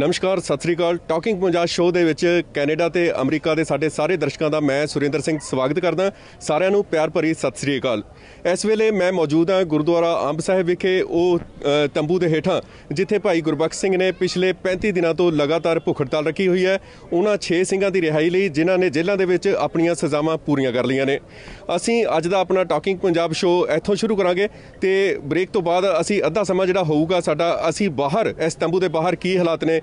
ਨਮਸਕਾਰ ਸਤਿ ਸ੍ਰੀ ਅਕਾਲ ਟਾਕਿੰਗ ਪੰਜਾਬ ਸ਼ੋਅ ਦੇ ਵਿੱਚ ਕੈਨੇਡਾ ਤੇ ਅਮਰੀਕਾ ਦੇ ਸਾਡੇ ਸਾਰੇ ਦਰਸ਼ਕਾਂ ਦਾ ਮੈਂ ਸੁਰਿੰਦਰ ਸਿੰਘ ਸਵਾਗਤ ਕਰਦਾ ਸਾਰਿਆਂ ਨੂੰ ਪਿਆਰ ਭਰੀ ਸਤਿ ਸ੍ਰੀ ਅਕਾਲ ਇਸ ਵੇਲੇ ਮੈਂ ਮੌਜੂਦ ਹਾਂ ਗੁਰਦੁਆਰਾ ਅੰਬ ਸਾਹਿਬ ਵਿਖੇ ਉਹ ਤੰਬੂ ਦੇ ਹੇਠਾਂ ਜਿੱਥੇ ਭਾਈ ਗੁਰਬਖਸ਼ ਸਿੰਘ ਨੇ ਪਿਛਲੇ 35 ਦਿਨਾਂ ਤੋਂ ਲਗਾਤਾਰ ਭੁੱਖ ਹੜਤਾਲ ਰੱਖੀ ਹੋਈ ਹੈ ਉਹਨਾਂ 6 ਸਿੰਘਾਂ ਦੀ ਰਿਹਾਈ ਲਈ ਜਿਨ੍ਹਾਂ ਨੇ ਜੇਲ੍ਹਾਂ ਦੇ ਵਿੱਚ ਆਪਣੀਆਂ ਸਜ਼ਾਵਾਂ ਪੂਰੀਆਂ ਕਰ ਲਈਆਂ ਨੇ ਅਸੀਂ ਅੱਜ ਦਾ ਆਪਣਾ ਟਾਕਿੰਗ ਪੰਜਾਬ ਸ਼ੋਅ ਇੱਥੋਂ ਸ਼ੁਰੂ ਕਰਾਂਗੇ ਤੇ ਬ੍ਰੇਕ ਤੋਂ ਬਾਅਦ ਅਸੀਂ ਅੱਧਾ ਸਮਾਂ ਜਿਹੜਾ ਹੋਊਗਾ ਸਾਡਾ ਅਸੀਂ ਬਾਹਰ ਇਸ ਤੰਬੂ ਦੇ ਬਾਹਰ ਕੀ ਹਾਲਾਤ ਨੇ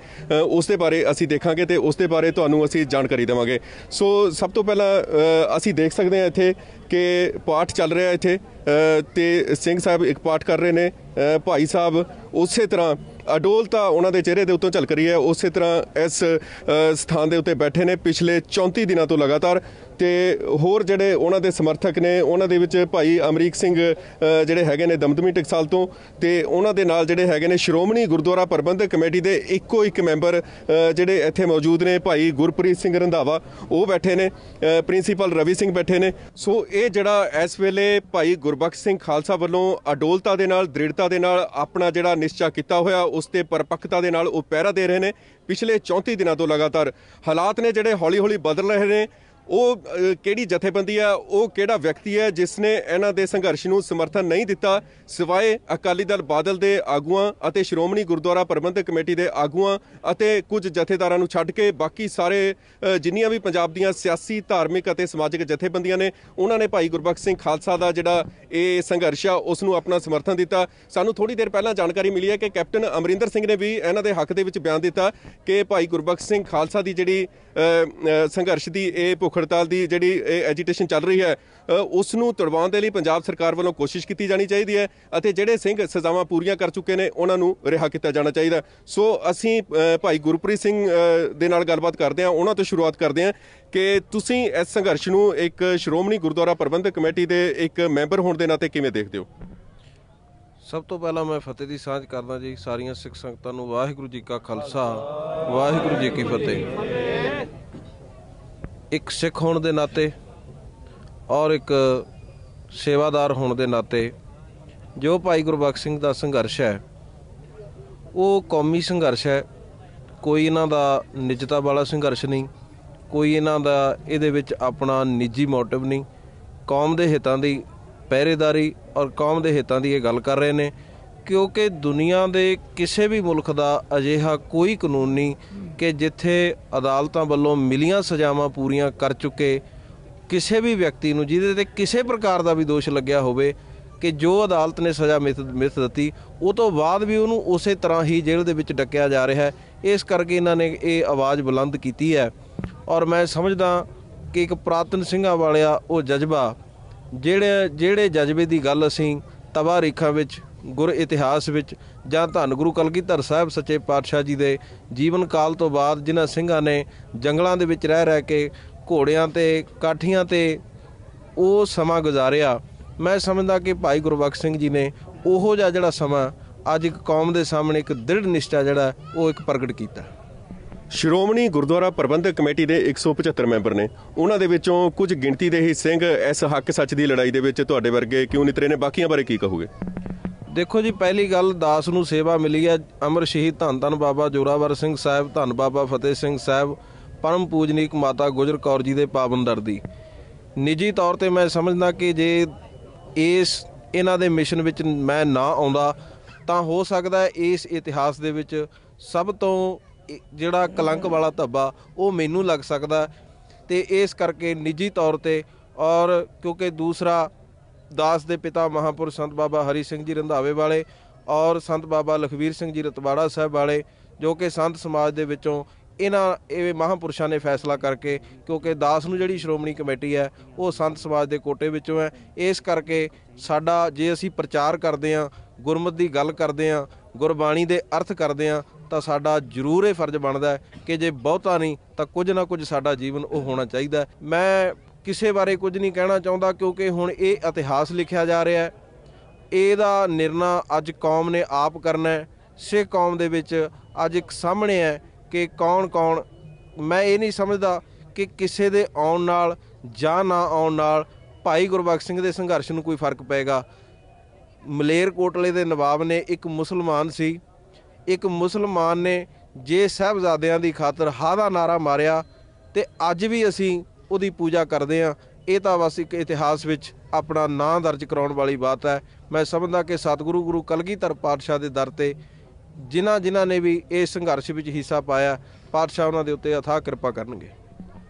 ਉਸ ਦੇ ਬਾਰੇ ਅਸੀਂ ਦੇਖਾਂਗੇ ਤੇ ਉਸ ਦੇ ਬਾਰੇ ਤੁਹਾਨੂੰ ਅਸੀਂ ਜਾਣਕਾਰੀ ਦੇਵਾਂਗੇ ਸੋ ਸਭ ਤੋਂ ਪਹਿਲਾਂ ਅਸੀਂ ਦੇਖ ਸਕਦੇ ਹਾਂ ਇੱਥੇ ਕਿ ਪਾਠ ਚੱਲ ਰਿਹਾ ਇੱਥੇ ਤੇ ਸਿੰਘ ਸਾਹਿਬ ਇੱਕ ਪਾਠ ਕਰ ਰਹੇ ਨੇ ਭਾਈ ਸਾਹਿਬ ਉਸੇ ਤਰ੍ਹਾਂ ਅਡੋਲਤਾ ਉਹਨਾਂ ਦੇ ਚਿਹਰੇ ਦੇ ਉੱਤੋਂ ਝਲਕ ਰਹੀ ਹੈ ਉਸੇ ਤਰ੍ਹਾਂ ਇਸ ਸਥਾਨ ਦੇ ਉੱਤੇ ਬੈਠੇ ਨੇ ਪਿਛਲੇ 34 ਦਿਨਾਂ ਤੋਂ ਲਗਾਤਾਰ ਤੇ ਹੋਰ ਜਿਹੜੇ ਉਹਨਾਂ ਦੇ ਸਮਰਥਕ ਨੇ ਉਹਨਾਂ ਦੇ ਵਿੱਚ ਭਾਈ ਅਮਰੀਕ ਸਿੰਘ ਜਿਹੜੇ ਹੈਗੇ ਨੇ ਦਮਦਮੀ ਟਕਸਾਲ ਤੋਂ ਤੇ ਉਹਨਾਂ ਦੇ ਨਾਲ ਜਿਹੜੇ ਹੈਗੇ ਨੇ ਸ਼੍ਰੋਮਣੀ ਗੁਰਦੁਆਰਾ ਪ੍ਰਬੰਧਕ ਕਮੇਟੀ ਦੇ ਇੱਕੋ ਇੱਕ ਮੈਂਬਰ ਜਿਹੜੇ ਇੱਥੇ ਮੌਜੂਦ ਨੇ ਭਾਈ ਗੁਰਪ੍ਰੀਤ ਸਿੰਘ ਰੰਧਾਵਾ ਉਹ ਬੈਠੇ ਨੇ ਪ੍ਰਿੰਸੀਪਲ ਰਵੀ ਸਿੰਘ ਬੈਠੇ ਨੇ ਸੋ ਇਹ ਜਿਹੜਾ ਇਸ ਵੇਲੇ ਭਾਈ ਗੁਰਬਖਸ਼ ਸਿੰਘ ਖਾਲਸਾ ਵੱਲੋਂ ਅਡੋਲਤਾ ਦੇ ਨਾਲ ਦ੍ਰਿੜਤਾ ਦੇ ਨਾਲ ਆਪਣਾ ਜਿਹੜਾ ਨਿਸ਼ਚਾ ਕੀਤਾ ਹੋਇਆ ਉਸ ਤੇ ਪਰਪੱਕਤਾ ਦੇ ਨਾਲ ਉਹ ਪਹਿਰਾ ਦੇ ਰਹੇ ਨੇ ਪਿਛਲੇ 34 ਦਿਨਾਂ ਤੋਂ ਲਗਾਤਾਰ ਹਾਲਾਤ ਨੇ ਜਿਹੜੇ ਹੌਲੀ-ਹੌਲੀ ਬਦਲ ਰਹੇ ਨੇ ਉਹ ਕਿਹੜੀ ਜਥੇਬੰਦੀ ਆ ਉਹ ਕਿਹੜਾ ਵਿਅਕਤੀ ਹੈ ਜਿਸ ਨੇ ਇਹਨਾਂ ਦੇ ਸੰਘਰਸ਼ ਨੂੰ ਸਮਰਥਨ ਨਹੀਂ ਦਿੱਤਾ ਸਿਵਾਏ ਅਕਾਲੀ ਦਲ ਬਾਦਲ ਦੇ ਆਗੂਆਂ ਅਤੇ ਸ਼੍ਰੋਮਣੀ ਗੁਰਦੁਆਰਾ ਪ੍ਰਬੰਧਕ ਕਮੇਟੀ ਦੇ ਆਗੂਆਂ ਅਤੇ ਕੁਝ ਜਥੇਦਾਰਾਂ ਨੂੰ ਛੱਡ ਕੇ ਬਾਕੀ ਸਾਰੇ ਜਿੰਨੀਆਂ ਵੀ ਪੰਜਾਬ ਦੀਆਂ ਸਿਆਸੀ ਧਾਰਮਿਕ ਅਤੇ ਸਮਾਜਿਕ ਜਥੇਬੰਦੀਆਂ ਨੇ ਉਹਨਾਂ ਨੇ ਭਾਈ ਗੁਰਬਖਸ਼ ਸਿੰਘ ਖਾਲਸਾ ਦਾ ਜਿਹੜਾ ਇਹ ਸੰਘਰਸ਼ ਆ ਉਸ ਨੂੰ ਆਪਣਾ ਸਮਰਥਨ ਦਿੱਤਾ ਸਾਨੂੰ ਥੋੜੀ ਦੇਰ ਪਹਿਲਾਂ ਜਾਣਕਾਰੀ ਮਿਲੀ ਹੈ ਕਿ ਕੈਪਟਨ ਅਮਰਿੰਦਰ ਸਿੰਘ ਨੇ ਵੀ ਇਹਨਾਂ ਦੇ ਹੱਕ ਦੇ ਵਿੱਚ ਬਿਆਨ ਦਿੱਤਾ ਕਿ ਭਾਈ ਗੁਰਬਖਸ਼ ਸਿੰਘ ਖਾਲਸਾ ਦੀ ਜਿਹੜੀ ਸੰਘਰਸ਼ ਦੀ ਇਹ ਭੁੱਖ ਭੁੱਖ ਹੜਤਾਲ ਦੀ ਜਿਹੜੀ ਐਜੀਟੇਸ਼ਨ ਚੱਲ ਰਹੀ ਹੈ ਉਸ ਨੂੰ ਤੜਵਾਉਣ ਦੇ ਲਈ ਪੰਜਾਬ ਸਰਕਾਰ ਵੱਲੋਂ ਕੋਸ਼ਿਸ਼ ਕੀਤੀ ਜਾਣੀ ਚਾਹੀਦੀ ਹੈ ਅਤੇ ਜਿਹੜੇ ਸਿੰਘ ਸਜ਼ਾਵਾਂ ਪੂਰੀਆਂ ਕਰ ਚੁੱਕੇ ਨੇ ਉਹਨਾਂ ਨੂੰ ਰਿਹਾ ਕੀਤਾ ਜਾਣਾ ਚਾਹੀਦਾ ਸੋ ਅਸੀਂ ਭਾਈ ਗੁਰਪ੍ਰੀਤ ਸਿੰਘ ਦੇ ਨਾਲ ਗੱਲਬਾਤ ਕਰਦੇ ਹਾਂ ਉਹਨਾਂ ਤੋਂ ਸ਼ੁਰੂਆਤ ਕਰਦੇ ਹਾਂ ਕਿ ਤੁਸੀਂ ਇਸ ਸੰਘਰਸ਼ ਨੂੰ ਇੱਕ ਸ਼੍ਰੋਮਣੀ ਗੁਰਦੁਆਰਾ ਪ੍ਰਬੰਧਕ ਕਮੇਟੀ ਦੇ ਇੱਕ ਮੈਂਬਰ ਹੋਣ ਦੇ ਨਾਤੇ ਕਿਵੇਂ ਦੇਖਦੇ ਹੋ ਸਭ ਤੋਂ ਪਹਿਲਾਂ ਮੈਂ ਫਤਿਹ ਦੀ ਸਾਂਝ ਕਰਦਾ ਜੀ ਸਾਰੀਆਂ ਸਿੱਖ ਸੰਗਤਾਂ ਨੂੰ ਵਾਹਿਗੁਰੂ ਜੀ ਕਾ ਖਾਲਸਾ ਵਾਹਿਗੁਰੂ ਜੀ ਕੀ ਫਤਿਹ ਇੱਕ ਸਿੱਖ ਹੋਣ ਦੇ ਨਾਤੇ ਔਰ ਇੱਕ ਸੇਵਾਦਾਰ ਹੋਣ ਦੇ ਨਾਤੇ ਜੋ ਭਾਈ ਗੁਰਬਖਸ਼ ਸਿੰਘ ਦਾ ਸੰਘਰਸ਼ ਹੈ ਉਹ ਕੌਮੀ ਸੰਘਰਸ਼ ਹੈ ਕੋਈ ਇਹਨਾਂ ਦਾ ਨਿਜਤਾ ਵਾਲਾ ਸੰਘਰਸ਼ ਨਹੀਂ ਕੋਈ ਇਹਨਾਂ ਦਾ ਇਹਦੇ ਵਿੱਚ ਆਪਣਾ ਨਿੱਜੀ ਮੋਟਿਵ ਨਹੀਂ ਕੌਮ ਦੇ ਹਿੱਤਾਂ ਦੀ ਪਹਿਰੇਦਾਰੀ ਔਰ ਕੌਮ ਦੇ ਹਿੱਤਾਂ ਦੀ ਇਹ ਗੱਲ ਕਰ ਰਹੇ ਨੇ ਕਿਉਂਕਿ ਦੁਨੀਆ ਦੇ ਕਿਸੇ ਵੀ ਮੁਲਕ ਦਾ ਅਜਿਹਾ ਕੋਈ ਕਾਨੂੰਨ ਨਹੀਂ ਕਿ ਜਿੱਥੇ ਅਦਾਲਤਾਂ ਵੱਲੋਂ ਮਿਲੀਆਂ ਸਜ਼ਾਵਾਂ ਪੂਰੀਆਂ ਕਰ ਚੁੱਕੇ ਕਿਸੇ ਵੀ ਵਿਅਕਤੀ ਨੂੰ ਜਿਹਦੇ ਤੇ ਕਿਸੇ ਪ੍ਰਕਾਰ ਦਾ ਵੀ ਦੋਸ਼ ਲੱਗਿਆ ਹੋਵੇ ਕਿ ਜੋ ਅਦਾਲਤ ਨੇ ਸਜ਼ਾ ਮਿਸ ਦਿੱਤੀ ਉਹ ਤੋਂ ਬਾਅਦ ਵੀ ਉਹਨੂੰ ਉਸੇ ਤਰ੍ਹਾਂ ਹੀ ਜੇਲ੍ਹ ਦੇ ਵਿੱਚ ਡੱਕਿਆ ਜਾ ਰਿਹਾ ਹੈ ਇਸ ਕਰਕੇ ਇਹਨਾਂ ਨੇ ਇਹ ਆਵਾਜ਼ ਬੁਲੰਦ ਕੀਤੀ ਹੈ ਔਰ ਮੈਂ ਸਮਝਦਾ ਕਿ ਇੱਕ ਪ੍ਰਾਤਨ ਸਿੰਘਾਂ ਵਾਲਿਆ ਉਹ ਜਜ਼ਬਾ ਜਿਹੜੇ ਜਿਹੜੇ ਜਜ਼ਬੇ ਦੀ ਗੱਲ ਅਸੀਂ ਤਵਾਰੀਖਾਂ ਵਿੱਚ ਗੁਰ ਇਤਿਹਾਸ ਵਿੱਚ ਜਾਂ ਧੰਨ ਗੁਰੂ ਕਲਗੀਧਰ ਸਾਹਿਬ ਸੱਚੇ ਪਾਤਸ਼ਾਹ ਜੀ ਦੇ ਜੀਵਨ ਕਾਲ ਤੋਂ ਬਾਅਦ ਜਿਨ੍ਹਾਂ ਸਿੰਘਾਂ ਨੇ ਜੰਗਲਾਂ ਦੇ ਵਿੱਚ ਰਹਿ ਰਹਿ ਕੇ ਘੋੜਿਆਂ ਤੇ ਕਾਠੀਆਂ ਤੇ ਉਹ ਸਮਾਂ ਗੁਜ਼ਾਰਿਆ ਮੈਂ ਸਮਝਦਾ ਕਿ ਭਾਈ ਗੁਰਬਖਸ਼ ਸਿੰਘ ਜੀ ਨੇ ਉਹੋ ਜਿਹਾ ਜਿਹੜਾ ਸਮਾਂ ਅੱਜ ਇੱਕ ਕੌਮ ਦੇ ਸਾਹਮਣੇ ਇੱਕ ਦ੍ਰਿੜ ਨਿਸ਼ਚਾ ਜਿਹੜਾ ਉਹ ਇੱਕ ਪ੍ਰਗਟ ਕੀਤਾ ਸ਼੍ਰੋਮਣੀ ਗੁਰਦੁਆਰਾ ਪ੍ਰਬੰਧਕ ਕਮੇਟੀ ਦੇ 175 ਮੈਂਬਰ ਨੇ ਉਹਨਾਂ ਦੇ ਵਿੱਚੋਂ ਕੁਝ ਗਿਣਤੀ ਦੇ ਹੀ ਸਿੰਘ ਇਸ ਹੱਕ ਸੱਚ ਦੀ ਲੜਾਈ ਦੇ ਵਿੱਚ ਤੁਹਾਡੇ ਵਰਗੇ ਕਿਉਂ ਨਿਤਰੇ ਨੇ ਬਾਕੀਆਂ ਬਾਰੇ ਕੀ ਕਹੋਗੇ ਦੇਖੋ ਜੀ ਪਹਿਲੀ ਗੱਲ ਦਾਸ ਨੂੰ ਸੇਵਾ ਮਿਲੀ ਹੈ ਅਮਰ ਸ਼ਹੀਦ ਧੰਨ ਧੰਨ ਬਾਬਾ ਜੋਰਾਵਰ ਸਿੰਘ ਸਾਹਿਬ ਧੰਨ ਬਾਬਾ ਫਤਿਹ ਸਿੰਘ ਸਾਹਿਬ ਪਰਮ ਪੂਜਨੀਕ ਮਾਤਾ ਗੁਜਰ ਕੌਰ ਜੀ ਦੇ ਪਾਵਨ ਦਰ ਦੀ ਨਿੱਜੀ ਤੌਰ ਤੇ ਮੈਂ ਸਮਝਦਾ ਕਿ ਜੇ ਇਸ ਇਹਨਾਂ ਦੇ ਮਿਸ਼ਨ ਵਿੱਚ ਮੈਂ ਨਾ ਆਉਂਦਾ ਤਾਂ ਹੋ ਸਕਦਾ ਹੈ ਇਸ ਇਤਿਹਾਸ ਦੇ ਵਿੱਚ ਸਭ ਤੋਂ ਜਿਹੜਾ ਕਲੰਕ ਵਾਲਾ ਧੱਬਾ ਉਹ ਮੈਨੂੰ ਲੱਗ ਸਕਦਾ ਤੇ ਇਸ ਕਰਕੇ ਨਿੱਜੀ ਤੌਰ ਤੇ ਔਰ ਕਿਉਂਕਿ ਦੂਸਰਾ ਦਾਸ ਦੇ ਪਿਤਾ ਮਹਾਪੁਰ ਸੰਤ ਬਾਬਾ ਹਰੀ ਸਿੰਘ ਜੀ ਰੰਧਾਵੇ ਵਾਲੇ ਔਰ ਸੰਤ ਬਾਬਾ ਲਖਵੀਰ ਸਿੰਘ ਜੀ ਰਤਵਾੜਾ ਸਾਹਿਬ ਵਾਲੇ ਜੋ ਕਿ ਸੰਤ ਸਮਾਜ ਦੇ ਵਿੱਚੋਂ ਇਹਨਾਂ ਇਹ ਮਹਾਪੁਰਸ਼ਾਂ ਨੇ ਫੈਸਲਾ ਕਰਕੇ ਕਿਉਂਕਿ ਦਾਸ ਨੂੰ ਜਿਹੜੀ ਸ਼੍ਰੋਮਣੀ ਕਮੇਟੀ ਹੈ ਉਹ ਸੰਤ ਸਮਾਜ ਦੇ ਕੋਟੇ ਵਿੱਚੋਂ ਹੈ ਇਸ ਕਰਕੇ ਸਾਡਾ ਜੇ ਅਸੀਂ ਪ੍ਰਚਾਰ ਕਰਦੇ ਹਾਂ ਗੁਰਮਤ ਦੀ ਗੱਲ ਕਰਦੇ ਹਾਂ ਗੁਰਬਾਣੀ ਦੇ ਅਰਥ ਕਰਦੇ ਹਾਂ ਤਾਂ ਸਾਡਾ ਜ਼ਰੂਰ ਇਹ ਫਰਜ਼ ਬਣਦਾ ਹੈ ਕਿ ਜੇ ਬਹੁਤਾ ਨਹੀਂ ਤਾਂ ਕੁਝ ਨਾ ਕੁਝ ਸਾਡਾ ਜੀਵਨ ਉਹ ਹੋਣਾ ਚਾਹੀਦਾ ਮੈਂ ਕਿਸੇ ਬਾਰੇ ਕੁਝ ਨਹੀਂ ਕਹਿਣਾ ਚਾਹੁੰਦਾ ਕਿਉਂਕਿ ਹੁਣ ਇਹ ਇਤਿਹਾਸ ਲਿਖਿਆ ਜਾ ਰਿਹਾ ਹੈ ਇਹਦਾ ਨਿਰਣਾ ਅੱਜ ਕੌਮ ਨੇ ਆਪ ਕਰਨਾ ਹੈ ਸਿੱਖ ਕੌਮ ਦੇ ਵਿੱਚ ਅੱਜ ਇੱਕ ਸਾਹਮਣੇ ਹੈ ਕਿ ਕੌਣ ਕੌਣ ਮੈਂ ਇਹ ਨਹੀਂ ਸਮਝਦਾ ਕਿ ਕਿਸੇ ਦੇ ਆਉਣ ਨਾਲ ਜਾਂ ਨਾ ਆਉਣ ਨਾਲ ਭਾਈ ਗੁਰਬਖਸ਼ ਸਿੰਘ ਦੇ ਸੰਘਰਸ਼ ਨੂੰ ਕੋਈ ਫਰਕ ਪਏਗਾ ਮਲੇਰ ਕੋਟਲੇ ਦੇ ਨਵਾਬ ਨੇ ਇੱਕ ਮੁਸਲਮਾਨ ਸੀ ਇੱਕ ਮੁਸਲਮਾਨ ਨੇ ਜੇ ਸਹਬਜ਼ਾਦਿਆਂ ਦੀ ਖਾਤਰ ਹਾਦਾ ਨਾਰਾ ਮਾਰਿਆ ਤੇ ਅੱਜ ਵੀ ਅਸੀਂ ਉਹਦੀ ਪੂਜਾ ਕਰਦੇ ਆ ਇਹ ਤਾਂ ਬਸ ਇੱਕ ਇਤਿਹਾਸ ਵਿੱਚ ਆਪਣਾ ਨਾਂ ਦਰਜ ਕਰਾਉਣ ਵਾਲੀ ਬਾਤ ਹੈ ਮੈਂ ਸਮਝਦਾ ਕਿ ਸਤਿਗੁਰੂ ਗੁਰੂ ਕਲਗੀਧਰ ਪਾਤਸ਼ਾਹ ਦੇ ਦਰ ਤੇ ਜਿਨ੍ਹਾਂ ਜਿਨ੍ਹਾਂ ਨੇ ਵੀ ਇਸ ਸੰਘਰਸ਼ ਵਿੱਚ ਹਿੱਸਾ ਪਾਇਆ ਪਾਤਸ਼ਾਹ ਉਹਨਾਂ ਦੇ ਉੱਤੇ ਅਥਾਹ ਕਿਰਪਾ ਕਰਨਗੇ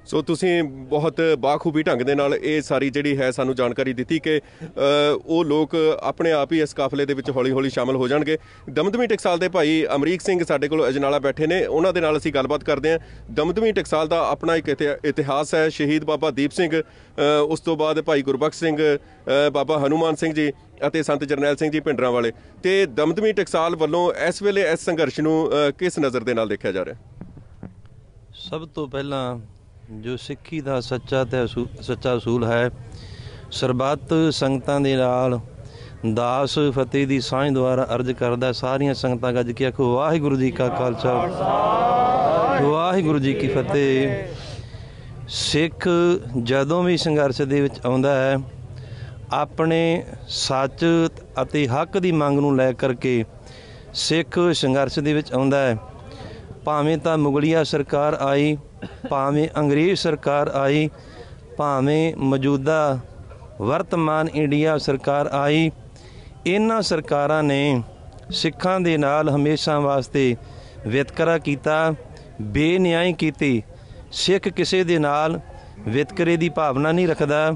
ਸੋ ਤੁਸੀਂ ਬਹੁਤ ਬਾਖੂਬੀ ਢੰਗ ਦੇ ਨਾਲ ਇਹ ਸਾਰੀ ਜਿਹੜੀ ਹੈ ਸਾਨੂੰ ਜਾਣਕਾਰੀ ਦਿੱਤੀ ਕਿ ਉਹ ਲੋਕ ਆਪਣੇ ਆਪ ਹੀ ਇਸ ਕਾਫਲੇ ਦੇ ਵਿੱਚ ਹੌਲੀ-ਹੌਲੀ ਸ਼ਾਮਲ ਹੋ ਜਾਣਗੇ ਦਮਦਮੀ ਟਕਸਾਲ ਦੇ ਭਾਈ ਅਮਰੀਕ ਸਿੰਘ ਸਾਡੇ ਕੋਲ ਅਜਨਾਲਾ ਬੈਠੇ ਨੇ ਉਹਨਾਂ ਦੇ ਨਾਲ ਅਸੀਂ ਗੱਲਬਾਤ ਕਰਦੇ ਹਾਂ ਦਮਦਮੀ ਟਕਸਾਲ ਦਾ ਆਪਣਾ ਇੱਕ ਇਤਿਹਾਸ ਹੈ ਸ਼ਹੀਦ ਬਾਬਾ ਦੀਪ ਸਿੰਘ ਉਸ ਤੋਂ ਬਾਅਦ ਭਾਈ ਗੁਰਬਖਸ਼ ਸਿੰਘ ਬਾਬਾ ਹਨੂਮਾਨ ਸਿੰਘ ਜੀ ਅਤੇ ਸੰਤ ਜਰਨੈਲ ਸਿੰਘ ਜੀ ਪਿੰਡਰਾਂ ਵਾਲੇ ਤੇ ਦਮਦਮੀ ਟਕਸਾਲ ਵੱਲੋਂ ਇਸ ਵੇਲੇ ਇਸ ਸੰਘਰਸ਼ ਨੂੰ ਕਿਸ ਨਜ਼ਰ ਦੇ ਨਾਲ ਦੇਖਿਆ ਜਾ ਰਿਹਾ ਸਭ ਤੋਂ ਪਹਿਲਾਂ ਜੋ ਸਿੱਖੀ ਦਾ ਸੱਚਾ ਤੇ ਸੱਚਾ ਅਸੂਲ ਹੈ ਸਰਬੱਤ ਸੰਗਤਾਂ ਦੇ ਨਾਲ ਦਾਸ ਫਤਿਹ ਦੀ ਸਾਂਝ ਦੁਆਰਾ ਅਰਜ ਕਰਦਾ ਸਾਰੀਆਂ ਸੰਗਤਾਂ ਗੱਜ ਕੇ ਆਖੋ ਵਾਹਿਗੁਰੂ ਜੀ ਕਾ ਖਾਲਸਾ ਵਾਹਿਗੁਰੂ ਜੀ ਕੀ ਫਤਿਹ ਸਿੱਖ ਜਦੋਂ ਵੀ ਸੰਘਰਸ਼ ਦੇ ਵਿੱਚ ਆਉਂਦਾ ਹੈ ਆਪਣੇ ਸੱਚ ਅਤੇ ਹੱਕ ਦੀ ਮੰਗ ਨੂੰ ਲੈ ਕਰਕੇ ਸਿੱਖ ਸੰਘਰਸ਼ ਦੇ ਵਿੱਚ ਆਉਂਦਾ ਹੈ ਭਾਵੇਂ ਤਾਂ ਮੁਗਲੀਆ ਸਰਕਾਰ ਆਈ ਭਾਵੇਂ ਅੰਗਰੇਜ਼ ਸਰਕਾਰ ਆਈ ਭਾਵੇਂ ਮੌਜੂਦਾ ਵਰਤਮਾਨ ਇੰਡੀਆ ਸਰਕਾਰ ਆਈ ਇਹਨਾਂ ਸਰਕਾਰਾਂ ਨੇ ਸਿੱਖਾਂ ਦੇ ਨਾਲ ਹਮੇਸ਼ਾ ਵਾਸਤੇ ਵਿਤਕਰਾ ਕੀਤਾ ਬੇਨਿਆਈ ਕੀਤੀ ਸਿੱਖ ਕਿਸੇ ਦੇ ਨਾਲ ਵਿਤਕਰੇ ਦੀ ਭਾਵਨਾ ਨਹੀਂ ਰੱਖਦਾ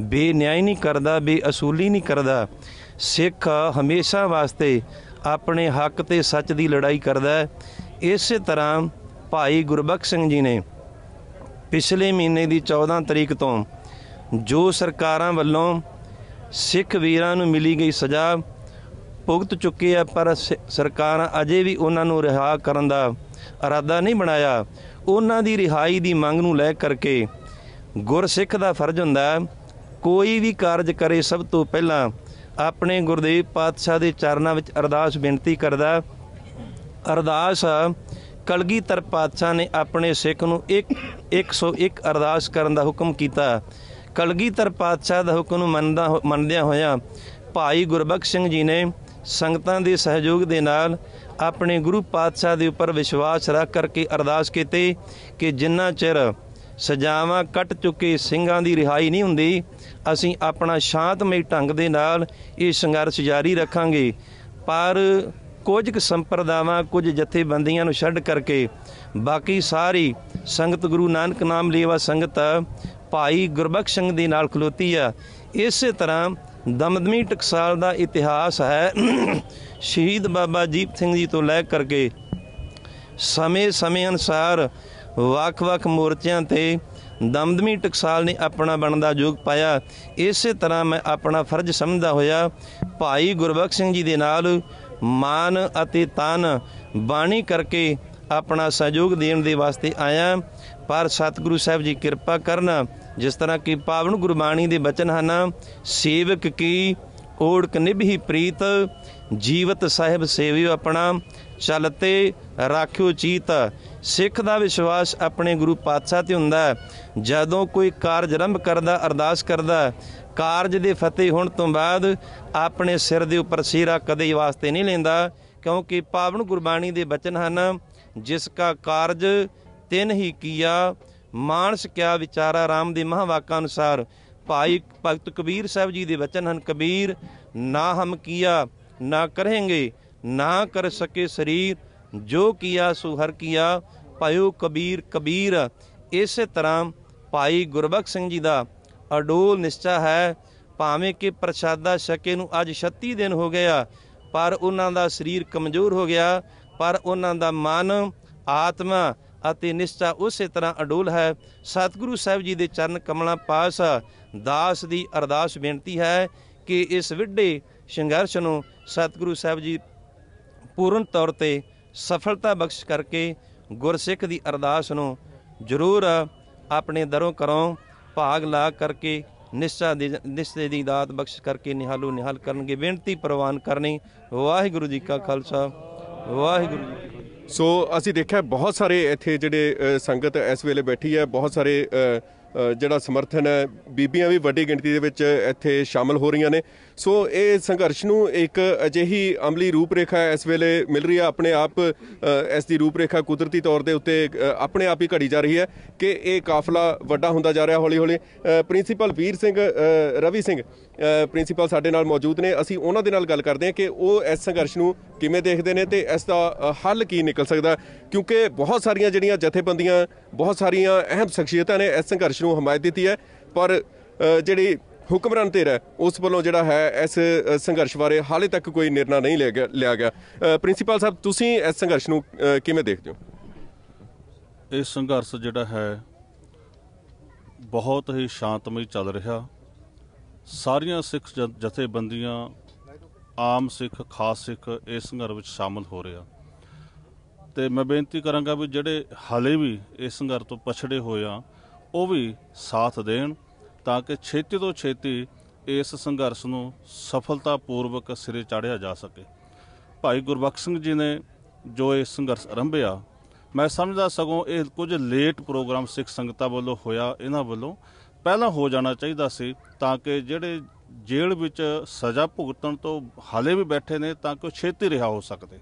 ਬੇਨਿਆਈ ਨਹੀਂ ਕਰਦਾ ਬੇਅਸੂਲੀ ਨਹੀਂ ਕਰਦਾ ਸਿੱਖ ਹਮੇਸ਼ਾ ਵਾਸਤੇ ਆਪਣੇ ਹੱਕ ਤੇ ਸੱਚ ਦੀ ਲੜਾਈ ਕਰਦਾ ਇਸੇ ਤਰ੍ਹਾਂ ਭਾਈ ਗੁਰਬਖਸ਼ ਸਿੰਘ ਜੀ ਨੇ ਪਿਛਲੇ ਮਹੀਨੇ ਦੀ 14 ਤਰੀਕ ਤੋਂ ਜੋ ਸਰਕਾਰਾਂ ਵੱਲੋਂ ਸਿੱਖ ਵੀਰਾਂ ਨੂੰ ਮਿਲੀ ਗਈ ਸਜ਼ਾ ਭੁਗਤ ਚੁੱਕੇ ਆ ਪਰ ਸਰਕਾਰਾਂ ਅਜੇ ਵੀ ਉਹਨਾਂ ਨੂੰ ਰਿਹਾ ਕਰਨ ਦਾ ਇਰਾਦਾ ਨਹੀਂ ਬਣਾਇਆ ਉਹਨਾਂ ਦੀ ਰਿਹਾਈ ਦੀ ਮੰਗ ਨੂੰ ਲੈ ਕਰਕੇ ਗੁਰਸਿੱਖ ਦਾ ਫਰਜ਼ ਹੁੰਦਾ ਕੋਈ ਵੀ ਕਾਰਜ ਕਰੇ ਸਭ ਤੋਂ ਪਹਿਲਾਂ ਆਪਣੇ ਗੁਰਦੇਵ ਪਾਤਸ਼ਾਹ ਦੇ ਚਰਨਾਂ ਵਿੱਚ ਅਰਦਾਸ ਬੇਨਤੀ ਕਰਦਾ ਅਰਦਾਸ ਕਲਗੀਧਰ ਪਾਤਸ਼ਾਹ ਨੇ ਆਪਣੇ ਸਿੱਖ ਨੂੰ 101 ਅਰਦਾਸ ਕਰਨ ਦਾ ਹੁਕਮ ਕੀਤਾ ਕਲਗੀਧਰ ਪਾਤਸ਼ਾਹ ਦਾ ਹੁਕਮ ਨੂੰ ਮੰਨਦਾ ਮੰਨਦਿਆਂ ਹੋਇਆ ਭਾਈ ਗੁਰਬਖਸ਼ ਸਿੰਘ ਜੀ ਨੇ ਸੰਗਤਾਂ ਦੇ ਸਹਿਯੋਗ ਦੇ ਨਾਲ ਆਪਣੇ ਗੁਰੂ ਪਾਤਸ਼ਾਹ ਦੇ ਉੱਪਰ ਵਿਸ਼ਵਾਸ ਰੱਖ ਕਰਕੇ ਅਰਦਾਸ ਕੀਤੀ ਕਿ ਜਿੰਨਾ ਚਿਰ ਸਜਾਵਾਂ ਕੱਟ ਚੁੱਕੇ ਸਿੰਘਾਂ ਦੀ ਰਿਹਾਈ ਨਹੀਂ ਹੁੰਦੀ ਅਸੀਂ ਆਪਣਾ ਸ਼ਾਂਤਮਈ ਢੰਗ ਦੇ ਨਾਲ ਇਹ ਸੰਘਰਸ਼ ਜਾਰੀ ਰੱਖਾਂਗੇ ਪਰ ਕੁਝ ਕੁ ਸੰਪਰਦਾਵਾਂ ਕੁਝ ਜਥੇਬੰਦੀਆਂ ਨੂੰ ਛੱਡ ਕਰਕੇ ਬਾਕੀ ਸਾਰੀ ਸੰਗਤ ਗੁਰੂ ਨਾਨਕ ਨਾਮ ਲੇਵਾ ਸੰਗਤ ਭਾਈ ਗੁਰਬਖਸ਼ ਸਿੰਘ ਦੇ ਨਾਲ ਖਲੋਤੀ ਆ ਇਸੇ ਤਰ੍ਹਾਂ ਦਮਦਮੀ ਟਕਸਾਲ ਦਾ ਇਤਿਹਾਸ ਹੈ ਸ਼ਹੀਦ ਬਾਬਾ ਜੀਪ ਸਿੰਘ ਜੀ ਤੋਂ ਲੈ ਕਰਕੇ ਸਮੇਂ-ਸਮੇਂ ਅਨਸਾਰ ਵੱਖ-ਵੱਖ ਮੋਰਚਿਆਂ ਤੇ ਦਮਦਮੀ ਟਕਸਾਲ ਨੇ ਆਪਣਾ ਬਣਦਾ ਯੋਗ ਪਾਇਆ ਇਸੇ ਤਰ੍ਹਾਂ ਮੈਂ ਆਪਣਾ ਫਰਜ਼ ਸਮਝਦਾ ਹੋਇਆ ਭਾਈ ਗੁਰਬਖਸ਼ ਸਿੰਘ ਜੀ ਦੇ ਨਾਲ ਮਾਨ ਅਤੇ ਤਨ ਬਾਣੀ ਕਰਕੇ ਆਪਣਾ ਸਹਿਯੋਗ ਦੇਣ ਦੇ ਵਾਸਤੇ ਆਇਆ ਪਰ ਸਤਿਗੁਰੂ ਸਾਹਿਬ ਜੀ ਕਿਰਪਾ ਕਰਨ ਜਿਸ ਤਰ੍ਹਾਂ ਕਿ ਪਾਵਨ ਗੁਰਬਾਣੀ ਦੇ ਬਚਨ ਹਨ ਸੇਵਕ ਕੀ ਓੜਕ ਨਿਭੀ ਪ੍ਰੀਤ ਜੀਵਤ ਸਾਹਿਬ ਸੇਵਿਓ ਆਪਣਾ ਚਲਤੇ ਰਾਖਿਓ ਚੀਤ ਸਿੱਖ ਦਾ ਵਿਸ਼ਵਾਸ ਆਪਣੇ ਗੁਰੂ ਪਾਤਸ਼ਾਹ ਤੇ ਹੁੰਦਾ ਜਦੋਂ ਕੋਈ ਕਾਰਜ ਰੰਭ ਕਰਦਾ ਅਰਦਾਸ ਕਰਦਾ ਕਾਰਜ ਦੇ ਫਤਿਹ ਹੋਣ ਤੋਂ ਬਾਅਦ ਆਪਣੇ ਸਿਰ ਦੇ ਉੱਪਰ ਸਿਰਾ ਕਦੇ ਵਾਸਤੇ ਨਹੀਂ ਲੈਂਦਾ ਕਿਉਂਕਿ ਪਾਵਨ ਗੁਰਬਾਣੀ ਦੇ ਬਚਨ ਹਨ ਜਿਸ ਕਾ ਕਾਰਜ ਤਿੰਨ ਹੀ ਕੀਆ ਮਾਨਸ ਕਿਆ ਵਿਚਾਰਾ RAM ਦੇ ਮਹਾਵਾਕਾ ਅਨੁਸਾਰ ਭਾਈ ਭਗਤ ਕਬੀਰ ਸਾਹਿਬ ਜੀ ਦੇ ਬਚਨ ਹਨ ਕਬੀਰ ਨਾ ਹਮ ਕੀਆ ਨਾ ਕਰਹਿੰਗੇ ਨਾ ਕਰ ਸਕੇ ਸਰੀਰ ਜੋ ਕੀਆ ਸੋ ਹਰ ਕੀਆ ਭਾਇਓ ਕਬੀਰ ਕਬੀਰ ਇਸੇ ਤਰ੍ਹਾਂ ਭਾਈ ਗੁਰਬਖਸ਼ ਸਿੰਘ ਜੀ ਦਾ ਅਡੋਲ ਨਿਸ਼ਚਾ ਹੈ ਭਾਵੇਂ ਕਿ ਪ੍ਰਸ਼ਾਦਾ ਸ਼ਕੇ ਨੂੰ ਅੱਜ 36 ਦਿਨ ਹੋ ਗਿਆ ਪਰ ਉਹਨਾਂ ਦਾ ਸਰੀਰ ਕਮਜ਼ੋਰ ਹੋ ਗਿਆ ਪਰ ਉਹਨਾਂ ਦਾ ਮਨ ਆਤਮਾ ਅਤੇ ਨਿਸ਼ਚਾ ਉਸੇ ਤਰ੍ਹਾਂ ਅਡੋਲ ਹੈ ਸਤਿਗੁਰੂ ਸਾਹਿਬ ਜੀ ਦੇ ਚਰਨ ਕਮਲਾਂ ਪਾਸ ਦਾਸ ਦੀ ਅਰਦਾਸ ਬੇਨਤੀ ਹੈ ਕਿ ਇਸ ਵਿੱਡੇ ਸੰਘਰਸ਼ ਨੂੰ ਸਤਿਗੁਰੂ ਸਾਹਿਬ ਜੀ ਪੂਰਨ ਤੌਰ ਤੇ ਸਫਲਤਾ ਬਖਸ਼ ਕਰਕੇ ਗੁਰਸਿੱਖ ਦੀ ਅਰਦਾਸ ਨੂੰ ਜ਼ਰੂਰ ਆਪਣੇ ਦਰੋਂ ਕਰੋ ਭਾਗ ਲਾ ਕਰਕੇ ਨਿਸ਼ਚਾ ਦੀ ਦੀ ਦਾਤ ਬਖਸ਼ ਕਰਕੇ ਨਿਹਾਲੂ ਨਿਹਾਲ ਕਰਨਗੇ ਬੇਨਤੀ ਪ੍ਰਵਾਨ ਕਰਨੀ ਵਾਹਿਗੁਰੂ ਜੀ ਕਾ ਖਾਲਸਾ ਵਾਹਿਗੁਰੂ ਜੀ ਕੀ ਫਤਿਹ ਸੋ ਅਸੀਂ ਦੇਖਿਆ ਬਹੁਤ ਸਾਰੇ ਇੱਥੇ ਜਿਹੜੇ ਸੰਗਤ ਇਸ ਵੇਲੇ ਬੈਠੀ ਹੈ ਬਹੁਤ ਸਾਰੇ ਜਿਹੜਾ ਸਮਰਥਨ ਹੈ ਬੀਬੀਆਂ ਵੀ ਵੱਡੀ ਗਿਣਤੀ ਦੇ ਵਿੱਚ ਇੱਥੇ ਸ਼ਾਮਲ ਹੋ ਰਹੀਆਂ ਨੇ ਸੋ ਇਹ ਸੰਘਰਸ਼ ਨੂੰ ਇੱਕ ਅਜਿਹੀ ਅਮਲੀ ਰੂਪਰੇਖਾ ਇਸ ਵੇਲੇ ਮਿਲ ਰਹੀ ਹੈ ਆਪਣੇ ਆਪ ਇਸ ਦੀ ਰੂਪਰੇਖਾ ਕੁਦਰਤੀ ਤੌਰ ਦੇ ਉੱਤੇ ਆਪਣੇ ਆਪ ਹੀ ਘੜੀ ਜਾ ਰਹੀ ਹੈ ਕਿ ਇਹ ਕਾਫਲਾ ਵੱਡਾ ਹੁੰਦਾ ਜਾ ਰਿਹਾ ਹੌਲੀ-ਹੌਲੀ ਪ੍ਰਿੰਸੀਪਲ ਵੀਰ ਸਿੰਘ ਰਵੀ ਸਿੰਘ ਪ੍ਰਿੰਸੀਪਲ ਸਾਡੇ ਨਾਲ ਮੌਜੂਦ ਨੇ ਅਸੀਂ ਉਹਨਾਂ ਦੇ ਨਾਲ ਗੱਲ ਕਰਦੇ ਹਾਂ ਕਿ ਉਹ ਇਸ ਸੰਘਰਸ਼ ਨੂੰ ਕਿਵੇਂ ਦੇਖਦੇ ਨੇ ਤੇ ਇਸ ਦਾ ਹੱਲ ਕੀ ਨਿਕਲ ਸਕਦਾ ਕਿਉਂਕਿ ਬਹੁਤ ਸਾਰੀਆਂ ਜਿਹੜੀਆਂ ਜਥੇਬੰਦੀਆਂ ਬਹੁਤ ਸਾਰੀਆਂ ਅਹਿਮ ਸ਼ਖਸੀਅਤਾਂ ਨੇ ਇਸ ਸੰਘਰਸ਼ ਨੂੰ ਹਮਾਇਤ ਦਿੱਤੀ ਹੈ ਪਰ ਜਿਹੜੀ ਹੁਕਮਰਾਨ ਤੇ ਰਹਿ ਉਸ ਵੱਲੋਂ ਜਿਹੜਾ ਹੈ ਇਸ ਸੰਘਰਸ਼ ਬਾਰੇ ਹਾਲੇ ਤੱਕ ਕੋਈ ਨਿਰਣਾ ਨਹੀਂ ਲਿਆ ਗਿਆ ਪ੍ਰਿੰਸੀਪਲ ਸਾਹਿਬ ਤੁਸੀਂ ਇਸ ਸੰਘਰਸ਼ ਨੂੰ ਕਿਵੇਂ ਦੇਖਦੇ ਹੋ ਇਹ ਸੰਘਰਸ਼ ਜਿਹੜਾ ਹੈ ਬਹੁਤ ਹੀ ਸ਼ਾਂਤਮਈ ਚੱਲ ਰਿਹਾ ਸਾਰੀਆਂ ਸਿੱਖ ਜਥੇਬੰਦੀਆਂ ਆਮ ਸਿੱਖ ਖਾਸ ਸਿੱਖ ਇਸ ਸੰਘਰਸ਼ ਵਿੱਚ ਸ਼ਾਮਲ ਹੋ ਰਿਹਾ ਤੇ ਮੈਂ ਬੇਨਤੀ ਕਰਾਂਗਾ ਵੀ ਜਿਹੜੇ ਹਾਲੇ ਵੀ ਇਸ ਸੰਘਰਸ਼ ਤੋਂ ਪਛੜੇ ਹੋਏ ਆ ਉਹ ਵੀ ਸਾਥ ਦੇਣ ਤਾਂ ਕਿ ਛੇਤੀ ਤੋਂ ਛੇਤੀ ਇਸ ਸੰਘਰਸ਼ ਨੂੰ ਸਫਲਤਾਪੂਰਵਕ ਸਿਰੇ ਚਾੜਿਆ ਜਾ ਸਕੇ ਭਾਈ ਗੁਰਬਖਸ਼ ਸਿੰਘ ਜੀ ਨੇ ਜੋ ਇਹ ਸੰਘਰਸ਼ ਆਰੰਭਿਆ ਮੈਂ ਸਮਝਦਾ ਸਗੋਂ ਇਹ ਕੁਝ ਲੇਟ ਪ੍ਰੋਗਰਾਮ ਸਿੱਖ ਸੰਗਤਾਂ ਵੱਲੋਂ ਹੋਇਆ ਇਹਨਾਂ ਵੱਲੋਂ ਪਹਿਲਾਂ ਹੋ ਜਾਣਾ ਚਾਹੀਦਾ ਸੀ ਤਾਂ ਕਿ ਜਿਹੜੇ ਜੇਲ੍ਹ ਵਿੱਚ ਸਜ਼ਾ ਭੁਗਤਣ ਤੋਂ ਹਾਲੇ ਵੀ ਬੈਠੇ ਨੇ ਤਾਂ ਕਿ ਉਹ ਛੇਤੀ ਰਿਹਾ ਹੋ ਸਕਦੇ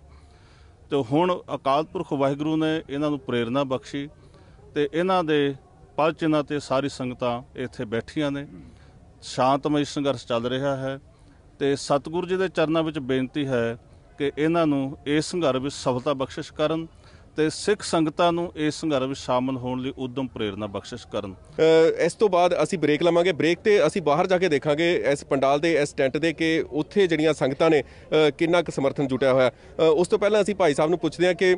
ਤੇ ਹੁਣ ਅਕਾਲ ਪੁਰਖ ਵਾਹਿਗੁਰੂ ਨੇ ਇਹਨਾਂ ਨੂੰ ਪ੍ਰੇਰਣਾ ਬਖਸ਼ੀ ਤੇ ਇਹਨਾਂ ਦੇ ਪਲਚ ਚਿਨਾ ਤੇ ਸਾਰੀ ਸੰਗਤਾਂ ਇੱਥੇ ਬੈਠੀਆਂ ਨੇ ਸ਼ਾਂਤਮਈ ਸੰਘਰਸ਼ ਚੱਲ ਰਿਹਾ ਹੈ ਤੇ ਸਤਿਗੁਰੂ ਜੀ ਦੇ ਚਰਨਾਂ ਵਿੱਚ ਬੇਨਤੀ ਹੈ ਕਿ ਇਹਨਾਂ ਨੂੰ ਇਸ ਸੰਘਰਸ਼ ਵਿੱਚ ਸਫਲਤਾ ਬਖਸ਼ਿਸ਼ ਕਰਨ ਤੇ ਸਿੱਖ ਸੰਗਤਾਂ ਨੂੰ ਇਸ ਸੰਘਰਸ਼ ਵਿੱਚ ਸ਼ਾਮਲ ਹੋਣ ਲਈ ਉਦਮ ਪ੍ਰੇਰਣਾ ਬਖਸ਼ਿਸ਼ ਕਰਨ ਇਸ ਤੋਂ ਬਾਅਦ ਅਸੀਂ ਬ੍ਰੇਕ ਲਵਾਂਗੇ ਬ੍ਰੇਕ ਤੇ ਅਸੀਂ ਬਾਹਰ ਜਾ ਕੇ ਦੇਖਾਂਗੇ ਇਸ ਪੰਡਾਲ ਦੇ ਇਸ ਟੈਂਟ ਦੇ ਕਿ ਉੱਥੇ ਜਿਹੜੀਆਂ ਸੰਗਤਾਂ ਨੇ ਕਿੰਨਾ ਕੁ ਸਮਰਥਨ ਜੁਟਿਆ ਹੋਇਆ ਉਸ ਤੋਂ ਪਹਿਲਾਂ ਅਸੀਂ ਭਾਈ ਸਾਹਿਬ ਨੂੰ ਪੁੱਛਦੇ ਹਾਂ ਕਿ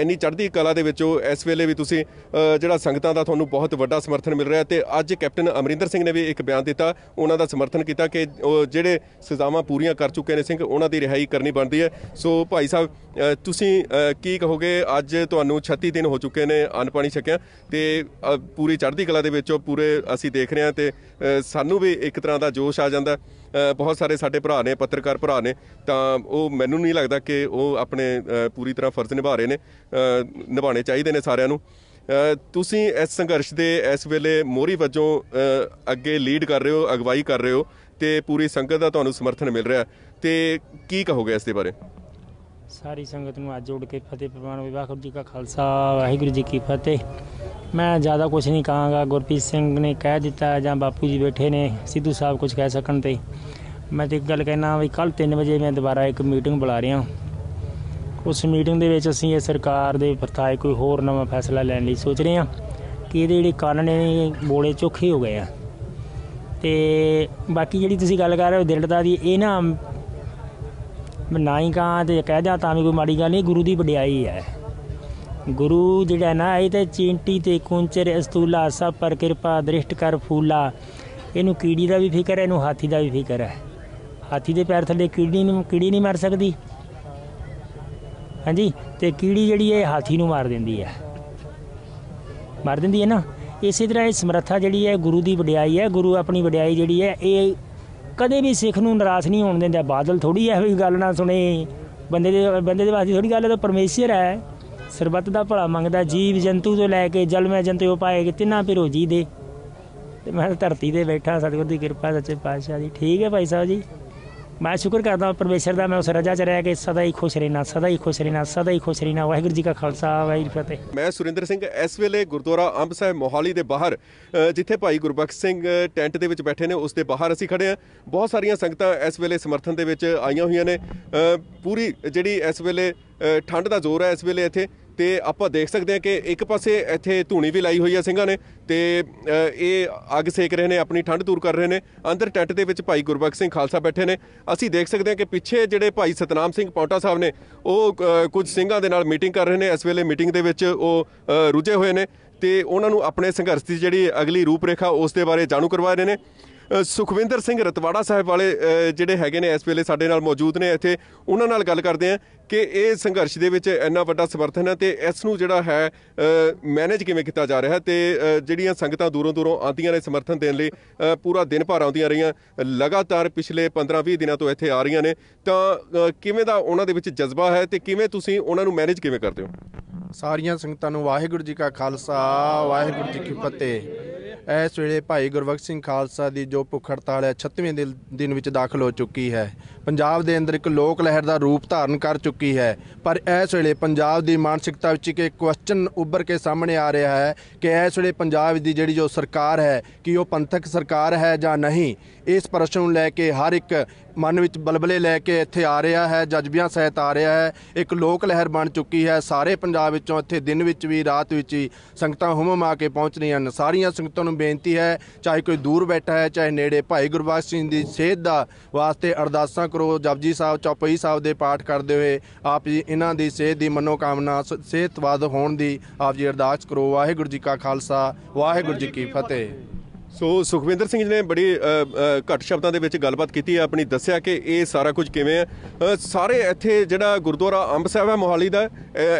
ਇੰਨੀ ਚੜ੍ਹਦੀ ਕਲਾ ਦੇ ਵਿੱਚੋਂ ਇਸ ਵੇਲੇ ਵੀ ਤੁਸੀਂ ਜਿਹੜਾ ਸੰਗਤਾਂ ਦਾ ਤੁਹਾਨੂੰ ਬਹੁਤ ਵੱਡਾ ਸਮਰਥਨ ਮਿਲ ਰਿਹਾ ਤੇ ਅੱਜ ਕੈਪਟਨ ਅਮਰਿੰਦਰ ਸਿੰਘ ਨੇ ਵੀ ਇੱਕ ਬਿਆਨ ਦਿੱਤਾ ਉਹਨਾਂ ਦਾ ਸਮਰਥਨ ਕੀਤਾ ਕਿ ਜਿਹੜੇ ਸਜ਼ਾਵਾਂ ਪੂਰੀਆਂ ਕਰ ਚੁੱਕੇ ਨੇ ਸਿੰਘ ਉਹਨਾਂ ਦੀ ਰਿਹਾਈ ਕਰਨੀ ਬਣਦੀ ਹੈ ਸੋ ਭਾਈ ਸਾਹਿਬ ਤੁਸੀਂ ਕੀ ਕਹੋਗੇ ਅੱਜ ਤੁਹਾਨੂੰ 36 ਦਿਨ ਹੋ ਚੁੱਕੇ ਨੇ ਅਨਪਾਣੀ ਪਾਣੀ ਛਕਿਆ ਤੇ ਪੂਰੀ ਚੜ੍ਹਦੀ ਕਲਾ ਦੇ ਵਿੱਚੋਂ ਪੂਰੇ ਅਸੀਂ ਦੇਖ ਰਹੇ ਹਾਂ ਤੇ ਸਾਨੂੰ ਵੀ ਇੱਕ ਤਰ੍ਹਾਂ ਦਾ ਜੋਸ਼ ਆ ਜਾਂਦਾ ਬਹੁਤ ਸਾਰੇ ਸਾਡੇ ਭਰਾ ਨੇ ਪੱਤਰਕਾਰ ਭਰਾ ਨੇ ਤਾਂ ਉਹ ਮੈਨੂੰ ਨਹੀਂ ਲੱਗਦਾ ਕਿ ਉਹ ਆਪਣੇ ਪੂਰੀ ਤਰ੍ਹਾਂ ਫਰਜ਼ ਨਿਭਾ ਰਹੇ ਨੇ ਨਿਭਾਣੇ ਚਾਹੀਦੇ ਨੇ ਸਾਰਿਆਂ ਨੂੰ ਤੁਸੀਂ ਇਸ ਸੰਘਰਸ਼ ਦੇ ਇਸ ਵੇਲੇ ਮੋਰੀ ਵਜੋਂ ਅੱਗੇ ਲੀਡ ਕਰ ਰਹੇ ਹੋ ਅਗਵਾਈ ਕਰ ਰਹੇ ਹੋ ਤੇ ਪੂਰੀ ਸੰਗਤ ਦਾ ਤੁਹਾਨੂੰ ਸਮਰਥਨ ਮਿਲ ਰਿਹਾ ਤੇ ਕੀ ਕਹੋਗੇ ਇਸ ਦੇ ਬਾਰੇ ਸਾਰੀ ਸੰਗਤ ਨੂੰ ਅੱਜ ਜੋੜ ਕੇ ਫਤਿਹ ਪ੍ਰਵਾਨ ਵਿਵਾਹ ਜੀ ਦਾ ਖਾਲਸਾ ਵਾਹਿਗੁਰੂ ਜੀ ਕੀ ਫਤਿਹ ਮੈਂ ਜ਼ਿਆਦਾ ਕੁਝ ਨਹੀਂ ਕਹਾਂਗਾ ਗੁਰਪ੍ਰੀਤ ਸਿੰਘ ਨੇ ਕਹਿ ਦਿੱਤਾ ਜਾਂ ਬਾਪੂ ਜੀ ਬੈਠੇ ਨੇ ਸਿੱਧੂ ਸਾਹਿਬ ਕੁਝ ਕਹਿ ਸਕਣ ਤੇ ਮੈਂ ਤੇ ਇੱਕ ਗੱਲ ਕਹਿਣਾ ਵੀ ਕੱਲ 3 ਵਜੇ ਮੈਂ ਦੁਬਾਰਾ ਇੱਕ ਮੀਟਿੰਗ ਬੁਲਾ ਰਿਹਾ ਉਸ ਮੀਟਿੰਗ ਦੇ ਵਿੱਚ ਅਸੀਂ ਇਹ ਸਰਕਾਰ ਦੇ ਪਰਤਾਏ ਕੋਈ ਹੋਰ ਨਵਾਂ ਫੈਸਲਾ ਲੈਣ ਲਈ ਸੋਚ ਰਹੇ ਹਾਂ ਕਿ ਇਹਦੇ ਜਿਹੜੇ ਕੰਨ ਨੇ ਬੋਲੇ ਚੁੱਕੇ ਹੋ ਗਏ ਆ ਤੇ ਬਾਕੀ ਜਿਹੜੀ ਤੁਸੀਂ ਗੱਲ ਕਰ ਰਹੇ ਹੋ ਦਿਲਦਾ ਦੀ ਇਹ ਨਾ ਮੈਂ ਨਾ ਹੀ ਕਹਾਂ ਤੇ ਕਹਿ ਜਾ ਤਾਂ ਵੀ ਕੋਈ ਮਾੜੀ ਗੱਲ ਨਹੀਂ ਗੁਰੂ ਦੀ ਵਡਿਆਈ ਹੈ ਗੁਰੂ ਜਿਹੜਾ ਨਾ ਇਹ ਤੇ ਚੀਂਟੀ ਤੇ ਕੁੰਚਰ ਅਸਤੂਲਾ ਸਭ ਪਰ ਕਿਰਪਾ ਦ੍ਰਿਸ਼ਟ ਕਰ ਫੂਲਾ ਇਹਨੂੰ ਕੀੜੀ ਦਾ ਵੀ ਫਿਕਰ ਹੈ ਇਹਨੂੰ ਹਾਥੀ ਦਾ ਵੀ ਫਿਕਰ ਹੈ ਹਾਥੀ ਦੇ ਪੈਰ ਥੱਲੇ ਕੀੜੀ ਨੂੰ ਕੀੜੀ ਨਹੀਂ ਮਾਰ ਸਕਦੀ ਹਾਂਜੀ ਤੇ ਕੀੜੀ ਜਿਹੜੀ ਹੈ ਹਾਥੀ ਨੂੰ ਮਾਰ ਦਿੰਦੀ ਹੈ ਮਾਰ ਦਿੰਦੀ ਹੈ ਨਾ ਇਸੇ ਤਰ੍ਹਾਂ ਇਹ ਸਮਰੱਥਾ ਜਿਹੜੀ ਹੈ ਗੁਰੂ ਦੀ ਵਡਿਆਈ ਹੈ ਗੁਰੂ ਆਪਣੀ ਵਡਿਆਈ ਜਿਹੜੀ ਹੈ ਇਹ ਕਦੇ ਵੀ ਸਿੱਖ ਨੂੰ ਨਰਾਸ਼ ਨਹੀਂ ਹੋਣ ਦਿੰਦਾ ਬਾਦਲ ਥੋੜੀ ਐ ਕੋਈ ਗੱਲ ਨਾ ਸੁਣੇ ਬੰਦੇ ਦੇ ਬੰਦੇ ਦੇ ਵਾਸਤੇ ਥੋੜੀ ਗੱਲ ਤਾਂ ਪਰਮੇਸ਼ਰ ਹੈ ਸਰਬੱਤ ਦਾ ਭਲਾ ਮੰਗਦਾ ਜੀਵ ਜੰਤੂ ਤੋਂ ਲੈ ਕੇ ਜਲ ਜਲਮੈ ਜੰਤੂ ਕਿ ਤਿੰਨਾਂ ਪਿਰੋ ਜੀ ਦੇ ਤੇ ਮੈਂ ਧਰਤੀ ਤੇ ਬੈਠਾ ਸਤਿਗੁਰ ਦੀ ਕਿਰਪਾ ਸੱਚੇ ਪਾਤਸ਼ਾਹ ਦੀ ਠੀਕ ਹੈ ਭਾਈ ਸਾਹਿਬ ਜੀ ਮੈਂ ਸ਼ੁਕਰ ਕਰਦਾ ਹਾਂ ਪਰਮੇਸ਼ਰ ਦਾ ਮੈਂ ਉਸ ਰਜਾ 'ਚ ਰਹਿ ਕੇ ਸਦਾ ਹੀ ਖੁਸ਼ ਰਹਿਣਾ ਸਦਾ ਹੀ ਖੁਸ਼ ਰਹਿਣਾ ਸਦਾ ਹੀ ਖੁਸ਼ ਰਹਿਣਾ ਵਾਹਿਗੁਰੂ ਜੀ ਕਾ ਖਾਲਸਾ ਵਾਹਿਗੁਰੂ ਫਤਿਹ ਮੈਂ ਸੁਰਿੰਦਰ ਸਿੰਘ ਇਸ ਵੇਲੇ ਗੁਰਦੁਆਰਾ ਅੰਬ ਸਾਹਿਬ ਮੋਹਾਲੀ ਦੇ ਬਾਹਰ ਜਿੱਥੇ ਭਾਈ ਗੁਰਬਖਸ਼ ਸਿੰਘ ਟੈਂਟ ਦੇ ਵਿੱਚ ਬੈਠੇ ਨੇ ਉਸ ਦੇ ਬਾਹਰ ਅਸੀਂ ਖੜੇ ਆ ਬਹੁਤ ਸਾਰੀਆਂ ਸੰਗਤਾਂ ਇਸ ਵੇਲੇ ਸਮਰਥਨ ਦੇ ਵਿੱਚ ਆਈਆਂ ਹੋਈਆਂ ਨੇ ਪੂਰੀ ਜਿਹੜੀ ਇਸ ਵੇਲੇ ਠੰਡ ਦਾ ਜ਼ੋਰ ਹੈ ਇਸ ਵੇਲੇ ਇੱਥੇ ਤੇ ਆਪਾਂ ਦੇਖ ਸਕਦੇ ਹਾਂ ਕਿ ਇੱਕ ਪਾਸੇ ਇੱਥੇ ਧੂਣੀ ਵੀ ਲਾਈ ਹੋਈ ਹੈ ਸਿੰਘਾਂ ਨੇ ਤੇ ਇਹ ਅੱਗ ਸੇਕ ਰਹੇ ਨੇ ਆਪਣੀ ਠੰਡ ਦੂਰ ਕਰ ਰਹੇ ਨੇ ਅੰਦਰ ਟੈਂਟ ਦੇ ਵਿੱਚ ਭਾਈ ਗੁਰਬਖਸ਼ ਸਿੰਘ ਖਾਲਸਾ ਬੈਠੇ ਨੇ ਅਸੀਂ ਦੇਖ ਸਕਦੇ ਹਾਂ ਕਿ ਪਿੱਛੇ ਜਿਹੜੇ ਭਾਈ ਸਤਨਾਮ ਸਿੰਘ ਪੌਂਟਾ ਸਾਹਿਬ ਨੇ ਉਹ ਕੁਝ ਸਿੰਘਾਂ ਦੇ ਨਾਲ ਮੀਟਿੰਗ ਕਰ ਰਹੇ ਨੇ ਇਸ ਵੇਲੇ ਮੀਟਿੰਗ ਦੇ ਵਿੱਚ ਉਹ ਰੁੱਝੇ ਹੋਏ ਨੇ ਤੇ ਉਹਨਾਂ ਨੂੰ ਆਪਣੇ ਸੰਘਰਸ਼ ਦੀ ਜਿਹੜੀ ਅਗਲੀ ਰੂਪਰੇਖਾ ਉਸ ਦੇ ਬਾਰੇ ਜਾਣੂ ਕਰਵਾ ਰਹੇ ਨੇ ਸੁਖਵਿੰਦਰ ਸਿੰਘ ਰਤਵਾੜਾ ਸਾਹਿਬ ਵਾਲੇ ਜਿਹੜੇ ਹੈਗੇ ਨੇ ਇਸ ਵੇਲੇ ਸਾਡੇ ਨਾਲ ਮੌਜੂਦ ਨੇ ਇੱਥੇ ਉਹਨਾਂ ਨਾਲ ਗੱਲ ਕਰਦੇ ਆ ਕਿ ਇਹ ਸੰਘਰਸ਼ ਦੇ ਵਿੱਚ ਇੰਨਾ ਵੱਡਾ ਸਮਰਥਨ ਹੈ ਤੇ ਇਸ ਨੂੰ ਜਿਹੜਾ ਹੈ ਮੈਨੇਜ ਕਿਵੇਂ ਕੀਤਾ ਜਾ ਰਿਹਾ ਤੇ ਜਿਹੜੀਆਂ ਸੰਗਤਾਂ ਦੂਰੋਂ ਦੂਰੋਂ ਆਉਂਦੀਆਂ ਨੇ ਸਮਰਥਨ ਦੇਣ ਲਈ ਪੂਰਾ ਦਿਨ ਭਰ ਆਉਂਦੀਆਂ ਰਹੀਆਂ ਲਗਾਤਾਰ ਪਿਛਲੇ 15-20 ਦਿਨਾਂ ਤੋਂ ਇੱਥੇ ਆ ਰਹੀਆਂ ਨੇ ਤਾਂ ਕਿਵੇਂ ਦਾ ਉਹਨਾਂ ਦੇ ਵਿੱਚ ਜਜ਼ਬਾ ਹੈ ਤੇ ਕਿਵੇਂ ਤੁਸੀਂ ਉਹਨਾਂ ਨੂੰ ਮੈਨੇਜ ਕਿਵੇਂ ਕਰਦੇ ਹੋ ਸਾਰੀਆਂ ਸੰਗਤਾਂ ਨੂੰ ਵਾਹਿਗੁਰੂ ਜੀ ਕਾ ਖਾਲਸਾ ਵਾਹਿਗੁਰੂ ਜੀ ਕੀ ਫਤਿਹ ਇਸ ਵੇਲੇ ਭਾਈ ਗੁਰਬਖਸ਼ ਸਿੰਘ ਖਾਲਸਾ ਦੀ ਜੋ ਭੁੱਖ ਹੜਤਾਲ ਹੈ 36ਵੇਂ ਦਿਨ ਵਿੱਚ ਦਾਖਲ ਹੋ ਚੁੱਕੀ ਹੈ ਪੰਜਾਬ ਦੇ ਅੰਦਰ ਇੱਕ ਲੋਕ ਲਹਿਰ ਦਾ ਰੂਪ ਧਾਰਨ ਕਰ ਚੁੱਕੀ ਹੈ ਪਰ ਇਸ ਵੇਲੇ ਪੰਜਾਬ ਦੀ ਮਾਨਸਿਕਤਾ ਵਿੱਚ ਇੱਕ ਕੁਐਸਚਨ ਉੱਭਰ ਕੇ ਸਾਹਮਣੇ ਆ ਰਿਹਾ ਹੈ ਕਿ ਇਸ ਵੇਲੇ ਪੰਜਾਬ ਦੀ ਜਿਹੜੀ ਜੋ ਸਰਕਾਰ ਹੈ ਕਿ ਉਹ ਪੰਥਕ ਸਰਕਾਰ ਹੈ ਜਾਂ ਨਹੀਂ ਇਸ ਪ੍ਰਸ਼ਨ ਨੂੰ ਲੈ ਕੇ ਹਰ ਇੱਕ ਮਨ ਵਿੱਚ ਬਲਬਲੇ ਲੈ ਕੇ ਇੱਥੇ ਆ ਰਿਹਾ ਹੈ ਜਜ਼ਬਿਆਂ ਸਹਿਤ ਆ ਰਿਹਾ ਹੈ ਇੱਕ ਲੋਕ ਲਹਿਰ ਬਣ ਚੁੱਕੀ ਹੈ ਸਾਰੇ ਪੰਜਾਬ ਵਿੱਚੋਂ ਇੱਥੇ ਦਿਨ ਵਿੱਚ ਵੀ ਰਾਤ ਵਿੱਚ ਵੀ ਸੰਗਤਾਂ ਹੁਮਮਾ ਆ ਕੇ ਪਹੁੰਚ ਰਹੀਆਂ ਹਨ ਸਾਰੀਆਂ ਸੰਗਤਾਂ ਨੂੰ ਬੇਨਤੀ ਹੈ ਚਾਹੇ ਕੋਈ ਦੂਰ ਬੈਠਾ ਹੈ ਚਾਹੇ ਨੇੜੇ ਭਾਈ ਗੁਰਬਖਸ਼ ਸਿੰਘ ਦੀ ਸਿਹਤ ਦਾ ਵਾਸਤੇ ਅਰਦਾਸਾਂ ਕਰੋ ਜਪਜੀ ਸਾਹਿਬ ਚੌਪਈ ਸਾਹਿਬ ਦੇ ਪਾਠ ਕਰਦੇ ਹੋਏ ਆਪ ਜੀ ਇਹਨਾਂ ਦੀ ਸਿਹਤ ਦੀ ਮਨੋ ਕਾਮਨਾ ਸਿਹਤਵਾਦ ਹੋਣ ਦੀ ਆਪ ਜੀ ਅਰਦਾਸ ਕਰੋ ਵਾਹਿਗੁਰੂ ਜੀ ਕਾ ਖਾਲਸਾ ਵਾਹਿਗੁਰੂ ਜੀ ਕੀ ਫਤਿਹ ਸੋ ਸੁਖਵਿੰਦਰ ਸਿੰਘ ਜੀ ਨੇ ਬੜੀ ਘੱਟ ਸ਼ਬਦਾਂ ਦੇ ਵਿੱਚ ਗੱਲਬਾਤ ਕੀਤੀ ਹੈ ਆਪਣੀ ਦੱਸਿਆ ਕਿ ਇਹ ਸਾਰਾ ਕੁਝ ਕਿਵੇਂ ਹੈ ਸਾਰੇ ਇੱਥੇ ਜਿਹੜਾ ਗੁਰਦੁਆਰਾ ਅੰਬ ਸਾਹਿਬ ਹੈ ਮੋਹਾਲੀ ਦਾ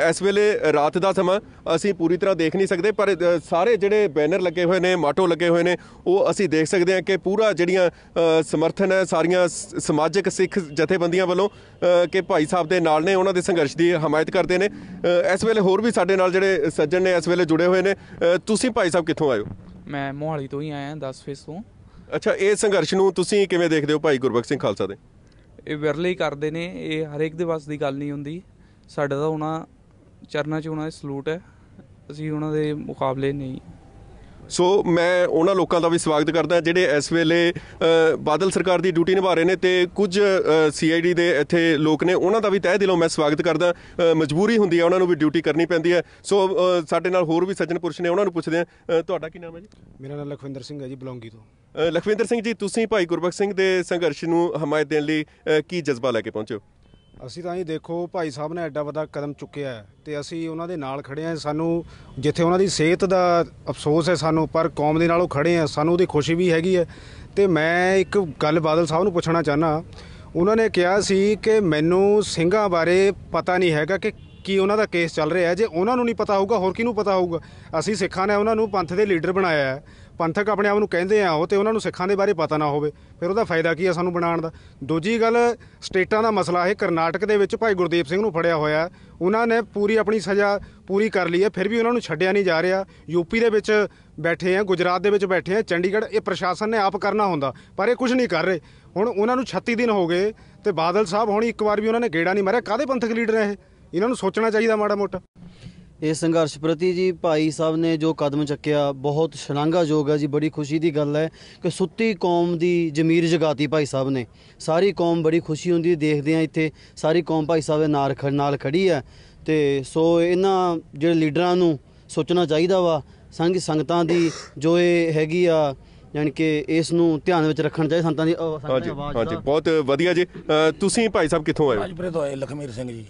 ਇਸ ਵੇਲੇ ਰਾਤ ਦਾ ਸਮਾਂ ਅਸੀਂ ਪੂਰੀ ਤਰ੍ਹਾਂ ਦੇਖ ਨਹੀਂ ਸਕਦੇ ਪਰ ਸਾਰੇ ਜਿਹੜੇ ਬੈਨਰ ਲੱਗੇ ਹੋਏ ਨੇ ਮਾਟੋ ਲੱਗੇ ਹੋਏ ਨੇ ਉਹ ਅਸੀਂ ਦੇਖ ਸਕਦੇ ਹਾਂ ਕਿ ਪੂਰਾ ਜਿਹੜੀਆਂ ਸਮਰਥਨ ਹੈ ਸਾਰੀਆਂ ਸਮਾਜਿਕ ਸਿੱਖ ਜਥੇਬੰਦੀਆਂ ਵੱਲੋਂ ਕਿ ਭਾਈ ਸਾਹਿਬ ਦੇ ਨਾਲ ਨੇ ਉਹਨਾਂ ਦੇ ਸੰਘਰਸ਼ ਦੀ ਹਮਾਇਤ ਕਰਦੇ ਨੇ ਇਸ ਵੇਲੇ ਹੋਰ ਵੀ ਸਾਡੇ ਨਾਲ ਜਿਹੜੇ ਸੱਜਣ ਨੇ ਇਸ ਵੇਲੇ ਜੁੜੇ ਹੋਏ ਨੇ ਤੁਸੀਂ ਭਾਈ ਸਾਹਿਬ ਕਿੱਥੋਂ ਆਏ ਹੋ ਮੈਂ ਮੋਹਾਲੀ ਤੋਂ ਹੀ ਆਇਆ 10 ਫੇਸ ਤੋਂ ਅੱਛਾ ਇਹ ਸੰਘਰਸ਼ ਨੂੰ ਤੁਸੀਂ ਕਿਵੇਂ ਦੇਖਦੇ ਹੋ ਭਾਈ ਗੁਰਬਖਸ਼ ਸਿੰਘ ਖਾਲਸਾ ਦੇ ਇਹ ਵਿਰਲੇ ਹੀ ਕਰਦੇ ਨੇ ਇਹ ਹਰੇਕ ਦੇ ਵਾਸਤੇ ਦੀ ਗੱਲ ਨਹੀਂ ਹੁੰਦੀ ਸਾਡਾ ਤਾਂ ਉਹਨਾਂ ਚਰਨਾਂ 'ਚ ਉਹਨਾਂ ਦੇ ਸਲੂਟ ਹੈ ਅਸੀਂ ਉਹਨਾਂ ਦੇ ਮੁਕਾਬਲੇ ਨਹੀਂ ਸੋ ਮੈਂ ਉਹਨਾਂ ਲੋਕਾਂ ਦਾ ਵੀ ਸਵਾਗਤ ਕਰਦਾ ਜਿਹੜੇ ਇਸ ਵੇਲੇ ਬਾਦਲ ਸਰਕਾਰ ਦੀ ਡਿਊਟੀ ਨਿਭਾ ਰਹੇ ਨੇ ਤੇ ਕੁਝ ਸੀਆਈਡੀ ਦੇ ਇੱਥੇ ਲੋਕ ਨੇ ਉਹਨਾਂ ਦਾ ਵੀ ਤਹਿ ਦਿਲੋਂ ਮੈਂ ਸਵਾਗਤ ਕਰਦਾ ਮਜਬੂਰੀ ਹੁੰਦੀ ਹੈ ਉਹਨਾਂ ਨੂੰ ਵੀ ਡਿਊਟੀ ਕਰਨੀ ਪੈਂਦੀ ਹੈ ਸੋ ਸਾਡੇ ਨਾਲ ਹੋਰ ਵੀ ਸੱਜਣ ਪੁਰਸ਼ ਨੇ ਉਹਨਾਂ ਨੂੰ ਪੁੱਛਦੇ ਆ ਤੁਹਾਡਾ ਕੀ ਨਾਮ ਹੈ ਜੀ ਮੇਰਾ ਨਾਮ ਲਖਵਿੰਦਰ ਸਿੰਘ ਹੈ ਜੀ ਬਲੌਂਗੀ ਤੋਂ ਲਖਵਿੰਦਰ ਸਿੰਘ ਜੀ ਤੁਸੀਂ ਭਾਈ ਗੁਰਬਖਸ਼ ਸਿੰਘ ਦੇ ਸੰਘਰਸ਼ ਨੂੰ ਹਮਾਇਤ ਦੇਣ ਲਈ ਕੀ ਜਜ਼ਬਾ ਲੈ ਕੇ ਪਹੁੰਚੇ ਹੋ ਅਸੀਂ ਤਾਂ ਇਹ ਦੇਖੋ ਭਾਈ ਸਾਹਿਬ ਨੇ ਐਡਾ ਵੱਡਾ ਕਦਮ ਚੁੱਕਿਆ ਹੈ ਤੇ ਅਸੀਂ ਉਹਨਾਂ ਦੇ ਨਾਲ ਖੜੇ ਆ ਸਾਨੂੰ ਜਿੱਥੇ ਉਹਨਾਂ ਦੀ ਸਿਹਤ ਦਾ ਅਫਸੋਸ ਹੈ ਸਾਨੂੰ ਪਰ ਕੌਮ ਦੇ ਨਾਲੋਂ ਖੜੇ ਆ ਸਾਨੂੰ ਉਹਦੀ ਖੁਸ਼ੀ ਵੀ ਹੈਗੀ ਹੈ ਤੇ ਮੈਂ ਇੱਕ ਗੱਲ ਬਾਦਲ ਸਾਹਿਬ ਨੂੰ ਪੁੱਛਣਾ ਚਾਹਨਾ ਉਹਨਾਂ ਨੇ ਕਿਹਾ ਸੀ ਕਿ ਮੈਨੂੰ ਸਿੰਘਾਂ ਬਾਰੇ ਪਤਾ ਨਹੀਂ ਹੈਗਾ ਕਿ ਕੀ ਉਹਨਾਂ ਦਾ ਕੇਸ ਚੱਲ ਰਿਹਾ ਹੈ ਜੇ ਉਹਨਾਂ ਨੂੰ ਨਹੀਂ ਪਤਾ ਹੋਊਗਾ ਹੋਰ ਕਿਹਨੂੰ ਪਤਾ ਹੋਊਗਾ ਅਸੀਂ ਸਿੱਖਾਂ ਨੇ ਉਹਨਾਂ ਨੂੰ ਪੰਥ ਦੇ ਲੀਡਰ ਬਣਾਇਆ ਹੈ ਪੰਥਕ ਆਪਣੇ ਆਪ ਨੂੰ ਕਹਿੰਦੇ ਆ ਉਹ ਤੇ ਉਹਨਾਂ ਨੂੰ ਸਿੱਖਾਂ ਦੇ ਬਾਰੇ ਪਤਾ ਨਾ ਹੋਵੇ ਫਿਰ ਉਹਦਾ ਫਾਇਦਾ ਕੀ ਆ ਸਾਨੂੰ ਬਣਾਉਣ ਦਾ ਦੂਜੀ ਗੱਲ ਸਟੇਟਾਂ ਦਾ ਮਸਲਾ ਹੈ ਕਰਨਾਟਕ ਦੇ ਵਿੱਚ ਭਾਈ ਗੁਰਦੀਪ ਸਿੰਘ ਨੂੰ ਫੜਿਆ ਹੋਇਆ ਉਹਨਾਂ ਨੇ ਪੂਰੀ ਆਪਣੀ ਸਜ਼ਾ ਪੂਰੀ ਕਰ ਲਈ ਹੈ ਫਿਰ ਵੀ ਉਹਨਾਂ ਨੂੰ ਛੱਡਿਆ ਨਹੀਂ ਜਾ ਰਿਹਾ ਯੂਪੀ ਦੇ ਵਿੱਚ ਬੈਠੇ ਆ ਗੁਜਰਾਤ ਦੇ ਵਿੱਚ ਬੈਠੇ ਆ ਚੰਡੀਗੜ੍ਹ ਇਹ ਪ੍ਰਸ਼ਾਸਨ ਨੇ ਆਪ ਕਰਨਾ ਹੁੰਦਾ ਪਰ ਇਹ ਕੁਝ ਨਹੀਂ ਕਰ ਰਹੇ ਹੁਣ ਉਹਨਾਂ ਨੂੰ 36 ਦਿਨ ਹੋ ਗਏ ਤੇ ਬਾਦਲ ਸਾਹਿਬ ਹੁਣ ਇੱਕ ਵਾਰ ਵੀ ਉਹਨਾਂ ਨੇ ਗੇੜਾ ਨਹੀਂ ਮਾਰਿਆ ਕਾਦੇ ਪੰਥਕ ਲੀਡਰ ਹੈ ਇਹ ਇਹਨਾਂ ਨੂੰ ਸੋਚਣਾ ਚਾਹੀਦਾ ਮਾੜਾ ਮੋਟਾ ਇਸ ਸੰਘਰਸ਼ ਪ੍ਰਤੀ ਜੀ ਭਾਈ ਸਾਹਿਬ ਨੇ ਜੋ ਕਦਮ ਚੱਕਿਆ ਬਹੁਤ ਸ਼ਲਾਘਾਯੋਗ ਹੈ ਜੀ ਬੜੀ ਖੁਸ਼ੀ ਦੀ ਗੱਲ ਹੈ ਕਿ ਸੁੱਤੀ ਕੌਮ ਦੀ ਜ਼ਮੀਰ ਜਗਾਤੀ ਭਾਈ ਸਾਹਿਬ ਨੇ ਸਾਰੀ ਕੌਮ ਬੜੀ ਖੁਸ਼ੀ ਹੁੰਦੀ ਦੇਖਦੇ ਆ ਇੱਥੇ ਸਾਰੀ ਕੌਮ ਭਾਈ ਸਾਹਿਬ ਦੇ ਨਾਲ ਨਾਲ ਖੜੀ ਹੈ ਤੇ ਸੋ ਇਹਨਾਂ ਜਿਹੜੇ ਲੀਡਰਾਂ ਨੂੰ ਸੋਚਣਾ ਚਾਹੀਦਾ ਵਾ ਸੰਗ ਸੰਗਤਾਂ ਦੀ ਜੋ ਇਹ ਹੈਗੀ ਆ ਯਾਨੀ ਕਿ ਇਸ ਨੂੰ ਧਿਆਨ ਵਿੱਚ ਰੱਖਣਾ ਚਾਹੀਦਾ ਸੰਤਾਂ ਦੀ ਆਵਾਜ਼ ਹਾਂਜੀ ਬਹੁਤ ਵਧੀਆ ਜੀ ਤੁਸੀਂ ਭਾਈ ਸਾਹਿਬ ਕਿੱਥੋਂ ਆਏ ਹੋ ਅਜਪਰੇ ਤੋਂ ਆਏ ਲਖਮੀਰ ਸਿੰਘ ਜੀ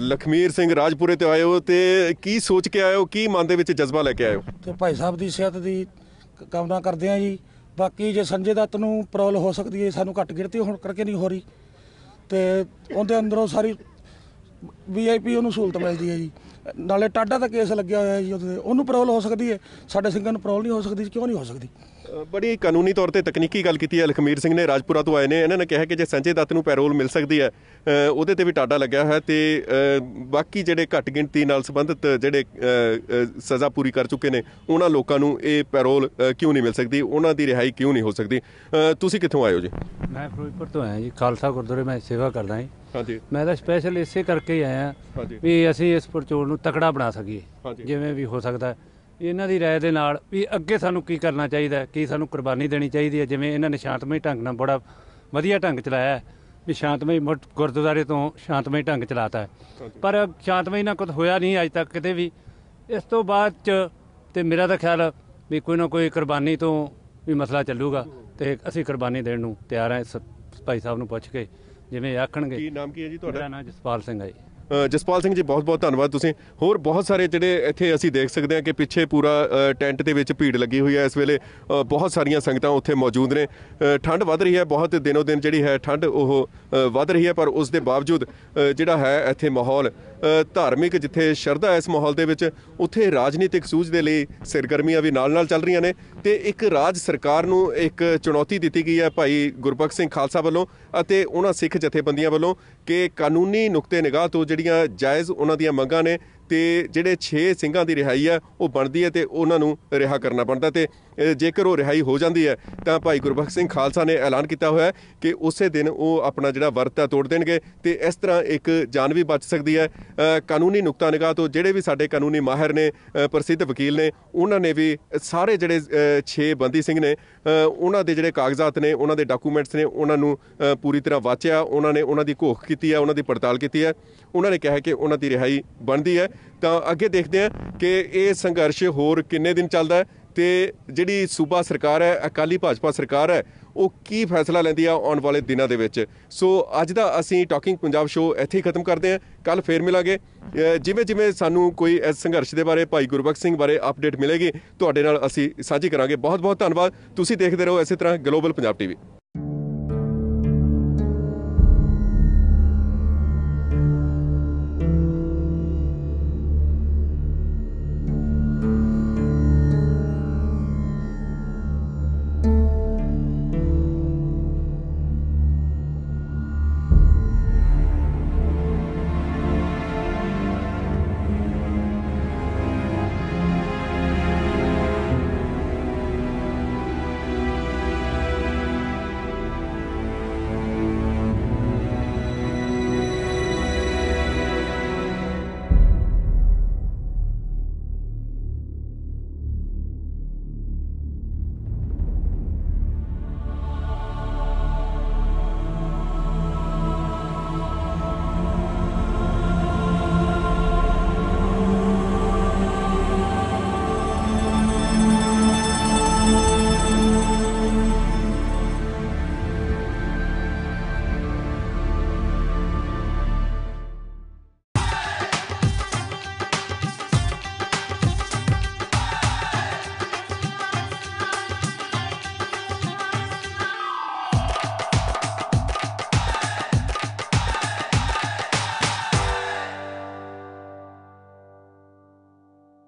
ਲਖਮੀਰ ਸਿੰਘ ਰਾਜਪੁਰੇ ਤੇ ਆਏ ਹੋ ਤੇ ਕੀ ਸੋਚ ਕੇ ਆਏ ਹੋ ਕੀ ਮਨ ਦੇ ਵਿੱਚ ਜਜ਼ਬਾ ਲੈ ਕੇ ਆਏ ਹੋ ਤੇ ਭਾਈ ਸਾਹਿਬ ਦੀ ਸਿਹਤ ਦੀ ਕਾਮਨਾ ਕਰਦੇ ਆ ਜੀ ਬਾਕੀ ਜੇ ਸੰਜੇ ਦਾਤ ਨੂੰ ਪ੍ਰੋਬਲ ਹੋ ਸਕਦੀ ਹੈ ਸਾਨੂੰ ਘੱਟ ਗਿਰਤੀ ਹੁਣ ਕਰਕੇ ਨਹੀਂ ਹੋ ਰਹੀ ਤੇ ਉਹਦੇ ਅੰਦਰੋਂ ਸਾਰੀ ਵੀਆਈਪੀ ਉਹਨੂੰ ਸਹੂਲਤ ਮਿਲਦੀ ਹੈ ਜੀ ਨਾਲੇ ਟਾਡਾ ਦਾ ਕੇਸ ਲੱਗਿਆ ਹੋਇਆ ਹੈ ਜੀ ਉਹਦੇ ਉਹਨੂੰ ਪ੍ਰੋਬਲ ਹੋ ਸਕਦੀ ਹੈ ਸਾਡੇ ਸਿੰਘਾਂ ਨੂੰ ਪ੍ਰੋਬਲ ਨਹੀਂ ਹੋ ਸਕਦੀ ਕਿਉਂ ਨਹੀਂ ਹੋ ਸਕਦੀ ਬੜੀ ਕਾਨੂੰਨੀ ਤੌਰ ਤੇ ਤਕਨੀਕੀ ਗੱਲ ਕੀਤੀ ਹੈ ਲਖਮੀਰ ਸਿੰਘ ਨੇ ਰਾਜਪੁਰਾ ਤੋਂ ਆਏ ਨੇ ਇਹਨਾਂ ਨੇ ਕਿਹਾ ਕਿ ਜੇ ਸੰਜੇ ਦੱਤ ਨੂੰ ਪੈਰੋਲ ਮਿਲ ਸਕਦੀ ਹੈ ਉਹਦੇ ਤੇ ਵੀ ਟਾਡਾ ਲੱਗਿਆ ਹੈ ਤੇ ਬਾਕੀ ਜਿਹੜੇ ਘੱਟ ਗਿਣਤੀ ਨਾਲ ਸੰਬੰਧਿਤ ਜਿਹੜੇ ਸਜ਼ਾ ਪੂਰੀ ਕਰ ਚੁੱਕੇ ਨੇ ਉਹਨਾਂ ਲੋਕਾਂ ਨੂੰ ਇਹ ਪੈਰੋਲ ਕਿਉਂ ਨਹੀਂ ਮਿਲ ਸਕਦੀ ਉਹਨਾਂ ਦੀ ਰਿਹਾਈ ਕਿਉਂ ਨਹੀਂ ਹੋ ਸਕਦੀ ਤੁਸੀਂ ਕਿੱਥੋਂ ਆਏ ਹੋ ਜੀ ਮੈਂ ਫਿਰੋਜ਼ਪੁਰ ਤੋਂ ਆਇਆ ਜੀ ਖਾਲਸਾ ਗੁਰਦੁਆਰੇ ਮੈਂ ਸੇਵਾ ਕਰਦਾ ਹਾਂ ਹਾਂਜੀ ਮੈਂ ਤਾਂ ਸਪੈਸ਼ਲ ਇਸੇ ਕਰਕੇ ਆਇਆ ਵੀ ਅਸੀਂ ਇਸ ਪਰਚੋਲ ਨੂੰ ਤਕੜਾ ਬਣਾ ਸਕੀਏ ਜਿਵੇਂ ਵੀ ਹੋ ਸਕਦਾ ਇਹਨਾਂ ਦੀ رائے ਦੇ ਨਾਲ ਵੀ ਅੱਗੇ ਸਾਨੂੰ ਕੀ ਕਰਨਾ ਚਾਹੀਦਾ ਕੀ ਸਾਨੂੰ ਕੁਰਬਾਨੀ ਦੇਣੀ ਚਾਹੀਦੀ ਹੈ ਜਿਵੇਂ ਇਹਨਾਂ ਨੇ ਸ਼ਾਂਤਮਈ ਢੰਗ ਨਾਲ ਬੜਾ ਵਧੀਆ ਢੰਗ ਚਲਾਇਆ ਹੈ ਵੀ ਸ਼ਾਂਤਮਈ ਗੁਰਦੁਆਰੇ ਤੋਂ ਸ਼ਾਂਤਮਈ ਢੰਗ ਚਲਾਤਾ ਪਰ ਸ਼ਾਂਤਮਈ ਨਾਲ ਕੁਝ ਹੋਇਆ ਨਹੀਂ ਅਜ ਤੱਕ ਕਿਤੇ ਵੀ ਇਸ ਤੋਂ ਬਾਅਦ ਚ ਤੇ ਮੇਰਾ ਤਾਂ ਖਿਆਲ ਵੀ ਕੋਈ ਨਾ ਕੋਈ ਕੁਰਬਾਨੀ ਤੋਂ ਵੀ ਮਸਲਾ ਚੱਲੂਗਾ ਤੇ ਅਸੀਂ ਕੁਰਬਾਨੀ ਦੇਣ ਨੂੰ ਤਿਆਰ ਹਾਂ ਭਾਈ ਸਾਹਿਬ ਨੂੰ ਪੁੱਛ ਕੇ ਜਿਵੇਂ ਆਖਣਗੇ ਕੀ ਨਾਮ ਕੀ ਹੈ ਜੀ ਤੁਹਾਡਾ ਮੇਰਾ ਨਾਮ ਜਸਪਾਲ ਸਿੰਘ ਹੈ ਜੀ ਜਸਪਾਲ ਸਿੰਘ ਜੀ ਬਹੁਤ ਬਹੁਤ ਧੰਨਵਾਦ ਤੁਸੀਂ ਹੋਰ ਬਹੁਤ ਸਾਰੇ ਜਿਹੜੇ ਇੱਥੇ ਅਸੀਂ ਦੇਖ ਸਕਦੇ ਹਾਂ ਕਿ ਪਿੱਛੇ ਪੂਰਾ ਟੈਂਟ ਦੇ ਵਿੱਚ ਭੀੜ ਲੱਗੀ ਹੋਈ ਹੈ ਇਸ ਵੇਲੇ ਬਹੁਤ ਸਾਰੀਆਂ ਸੰਗਤਾਂ ਉੱਥੇ ਮੌਜੂਦ ਨੇ ਠੰਡ ਵੱਧ ਰਹੀ ਹੈ ਬਹੁਤ ਦਿਨੋ ਦਿਨ ਜਿਹੜੀ ਹੈ ਠੰਡ ਉਹ ਵੱਧ ਰਹੀ ਹੈ ਪਰ ਉਸ ਦੇ ਬਾਵਜੂਦ ਜਿਹੜਾ ਹੈ ਇੱਥੇ ਮਾਹੌਲ ਧਾਰਮਿਕ ਜਿੱਥੇ ਸ਼ਰਧਾ ਇਸ ਮਾਹੌਲ ਦੇ ਵਿੱਚ ਉੱਥੇ ਰਾਜਨੀਤਿਕ ਸੂਝ ਦੇ ਲਈ ਸਰਗਰਮੀਆਂ ਵੀ ਨਾਲ-ਨਾਲ ਚੱਲ ਰਹੀਆਂ ਨੇ ਤੇ ਇੱਕ ਰਾਜ ਸਰਕਾਰ ਨੂੰ ਇੱਕ ਚੁਣੌਤੀ ਦਿੱਤੀ ਗਈ ਹੈ ਭਾਈ ਗੁਰਪਖ ਸਿੰਘ ਖਾਲਸਾ ਵੱਲੋਂ ਅਤੇ ਉਹਨਾਂ ਸਿੱਖ ਜਥੇਬੰਦੀਆਂ ਵੱਲੋਂ ਕਿ ਕਾਨੂੰਨੀ ਨੁਕਤੇ ਨਿਗਾਹ ਤੋਂ ਜਿਹੜੀਆਂ ਜਾਇਜ਼ ਉਹਨਾਂ ਦੀਆਂ ਮੰਗਾਂ ਨੇ ਤੇ ਜਿਹੜੇ 6 ਸਿੰਘਾਂ ਦੀ ਰਿਹਾਈ ਹੈ ਉਹ ਬਣਦੀ ਹੈ ਤੇ ਉਹਨਾਂ ਨੂੰ ਰਿਹਾ ਕਰਨਾ ਪੈਂਦਾ ਤੇ ਜੇਕਰ ਉਹ ਰਿਹਾਈ ਹੋ ਜਾਂਦੀ ਹੈ ਤਾਂ ਭਾਈ ਗੁਰਬਖਸ਼ ਸਿੰਘ ਖਾਲਸਾ ਨੇ ਐਲਾਨ ਕੀਤਾ ਹੋਇਆ ਕਿ ਉਸੇ ਦਿਨ ਉਹ ਆਪਣਾ ਜਿਹੜਾ ਵਰਤ ਹੈ ਤੋੜ ਦੇਣਗੇ ਤੇ ਇਸ ਤਰ੍ਹਾਂ ਇੱਕ ਜਾਨ ਵੀ ਬਚ ਸਕਦੀ ਹੈ ਕਾਨੂੰਨੀ ਨੁਕਤਾ ਨਿਗਾਹ ਤੋਂ ਜਿਹੜੇ ਵੀ ਸਾਡੇ ਕਾਨੂੰਨੀ ਮਾਹਿਰ ਨੇ ਪ੍ਰਸਿੱਧ ਵਕੀਲ ਨੇ ਉਹਨਾਂ ਨੇ ਵੀ ਸਾਰੇ ਜਿਹੜੇ 6 ਬੰਦੀ ਸਿੰਘ ਨੇ ਉਹਨਾਂ ਦੇ ਜਿਹੜੇ ਕਾਗਜ਼ਾਤ ਨੇ ਉਹਨਾਂ ਦੇ ਡਾਕੂਮੈਂਟਸ ਨੇ ਉਹਨਾਂ ਨੂੰ ਪੂਰੀ ਤਰ੍ਹਾਂ ਵਾਚਿਆ ਉਹਨਾਂ ਨੇ ਉਹਨਾਂ ਦੀ ਘੋਖ ਕੀਤੀ ਹੈ ਉਹਨਾਂ ਦੀ ਪੜਤਾਲ ਕੀਤੀ ਹੈ ਉਹਨਾਂ ਨੇ ਕਿਹਾ ਕਿ ਉਹਨਾਂ ਦੀ ਰਿਹਾਈ ਬਣਦੀ ਹੈ ਤਾਂ ਅੱਗੇ ਦੇਖਦੇ ਹਾਂ ਕਿ ਇਹ ਸੰਘਰਸ਼ ਹੋਰ ਕਿੰਨੇ ਦਿਨ ਚੱਲਦਾ ਤੇ ਜਿਹੜੀ ਸੂਬਾ ਸਰਕਾਰ ਹੈ ਅਕਾਲੀ ਭਾਜਪਾ ਸਰਕਾਰ ਹੈ ਉਹ ਕੀ ਫੈਸਲਾ ਲੈਂਦੀ ਆ ਆਉਣ ਵਾਲੇ ਦਿਨਾਂ ਦੇ ਵਿੱਚ ਸੋ ਅੱਜ ਦਾ ਅਸੀਂ ਟਾਕਿੰਗ ਪੰਜਾਬ ਸ਼ੋ ਇੱਥੇ ਹੀ ਖਤਮ ਕਰਦੇ ਹਾਂ ਕੱਲ ਫੇਰ ਮਿਲਾਂਗੇ ਜਿਵੇਂ ਜਿਵੇਂ ਸਾਨੂੰ ਕੋਈ ਇਸ ਸੰਘਰਸ਼ ਦੇ ਬਾਰੇ ਭਾਈ ਗੁਰਬਖਸ਼ ਸਿੰਘ ਬਾਰੇ ਅਪਡੇਟ ਮਿਲੇਗੀ ਤੁਹਾਡੇ ਨਾਲ ਅਸੀਂ ਸਾਂਝੀ ਕਰਾਂਗੇ ਬਹੁਤ ਬਹੁਤ ਧੰਨਵਾਦ ਤੁਸੀਂ ਦੇਖਦੇ ਰਹੋ ਇਸੇ ਤਰ੍ਹਾਂ ਗਲੋਬਲ ਪੰਜਾਬ ਟੀਵੀ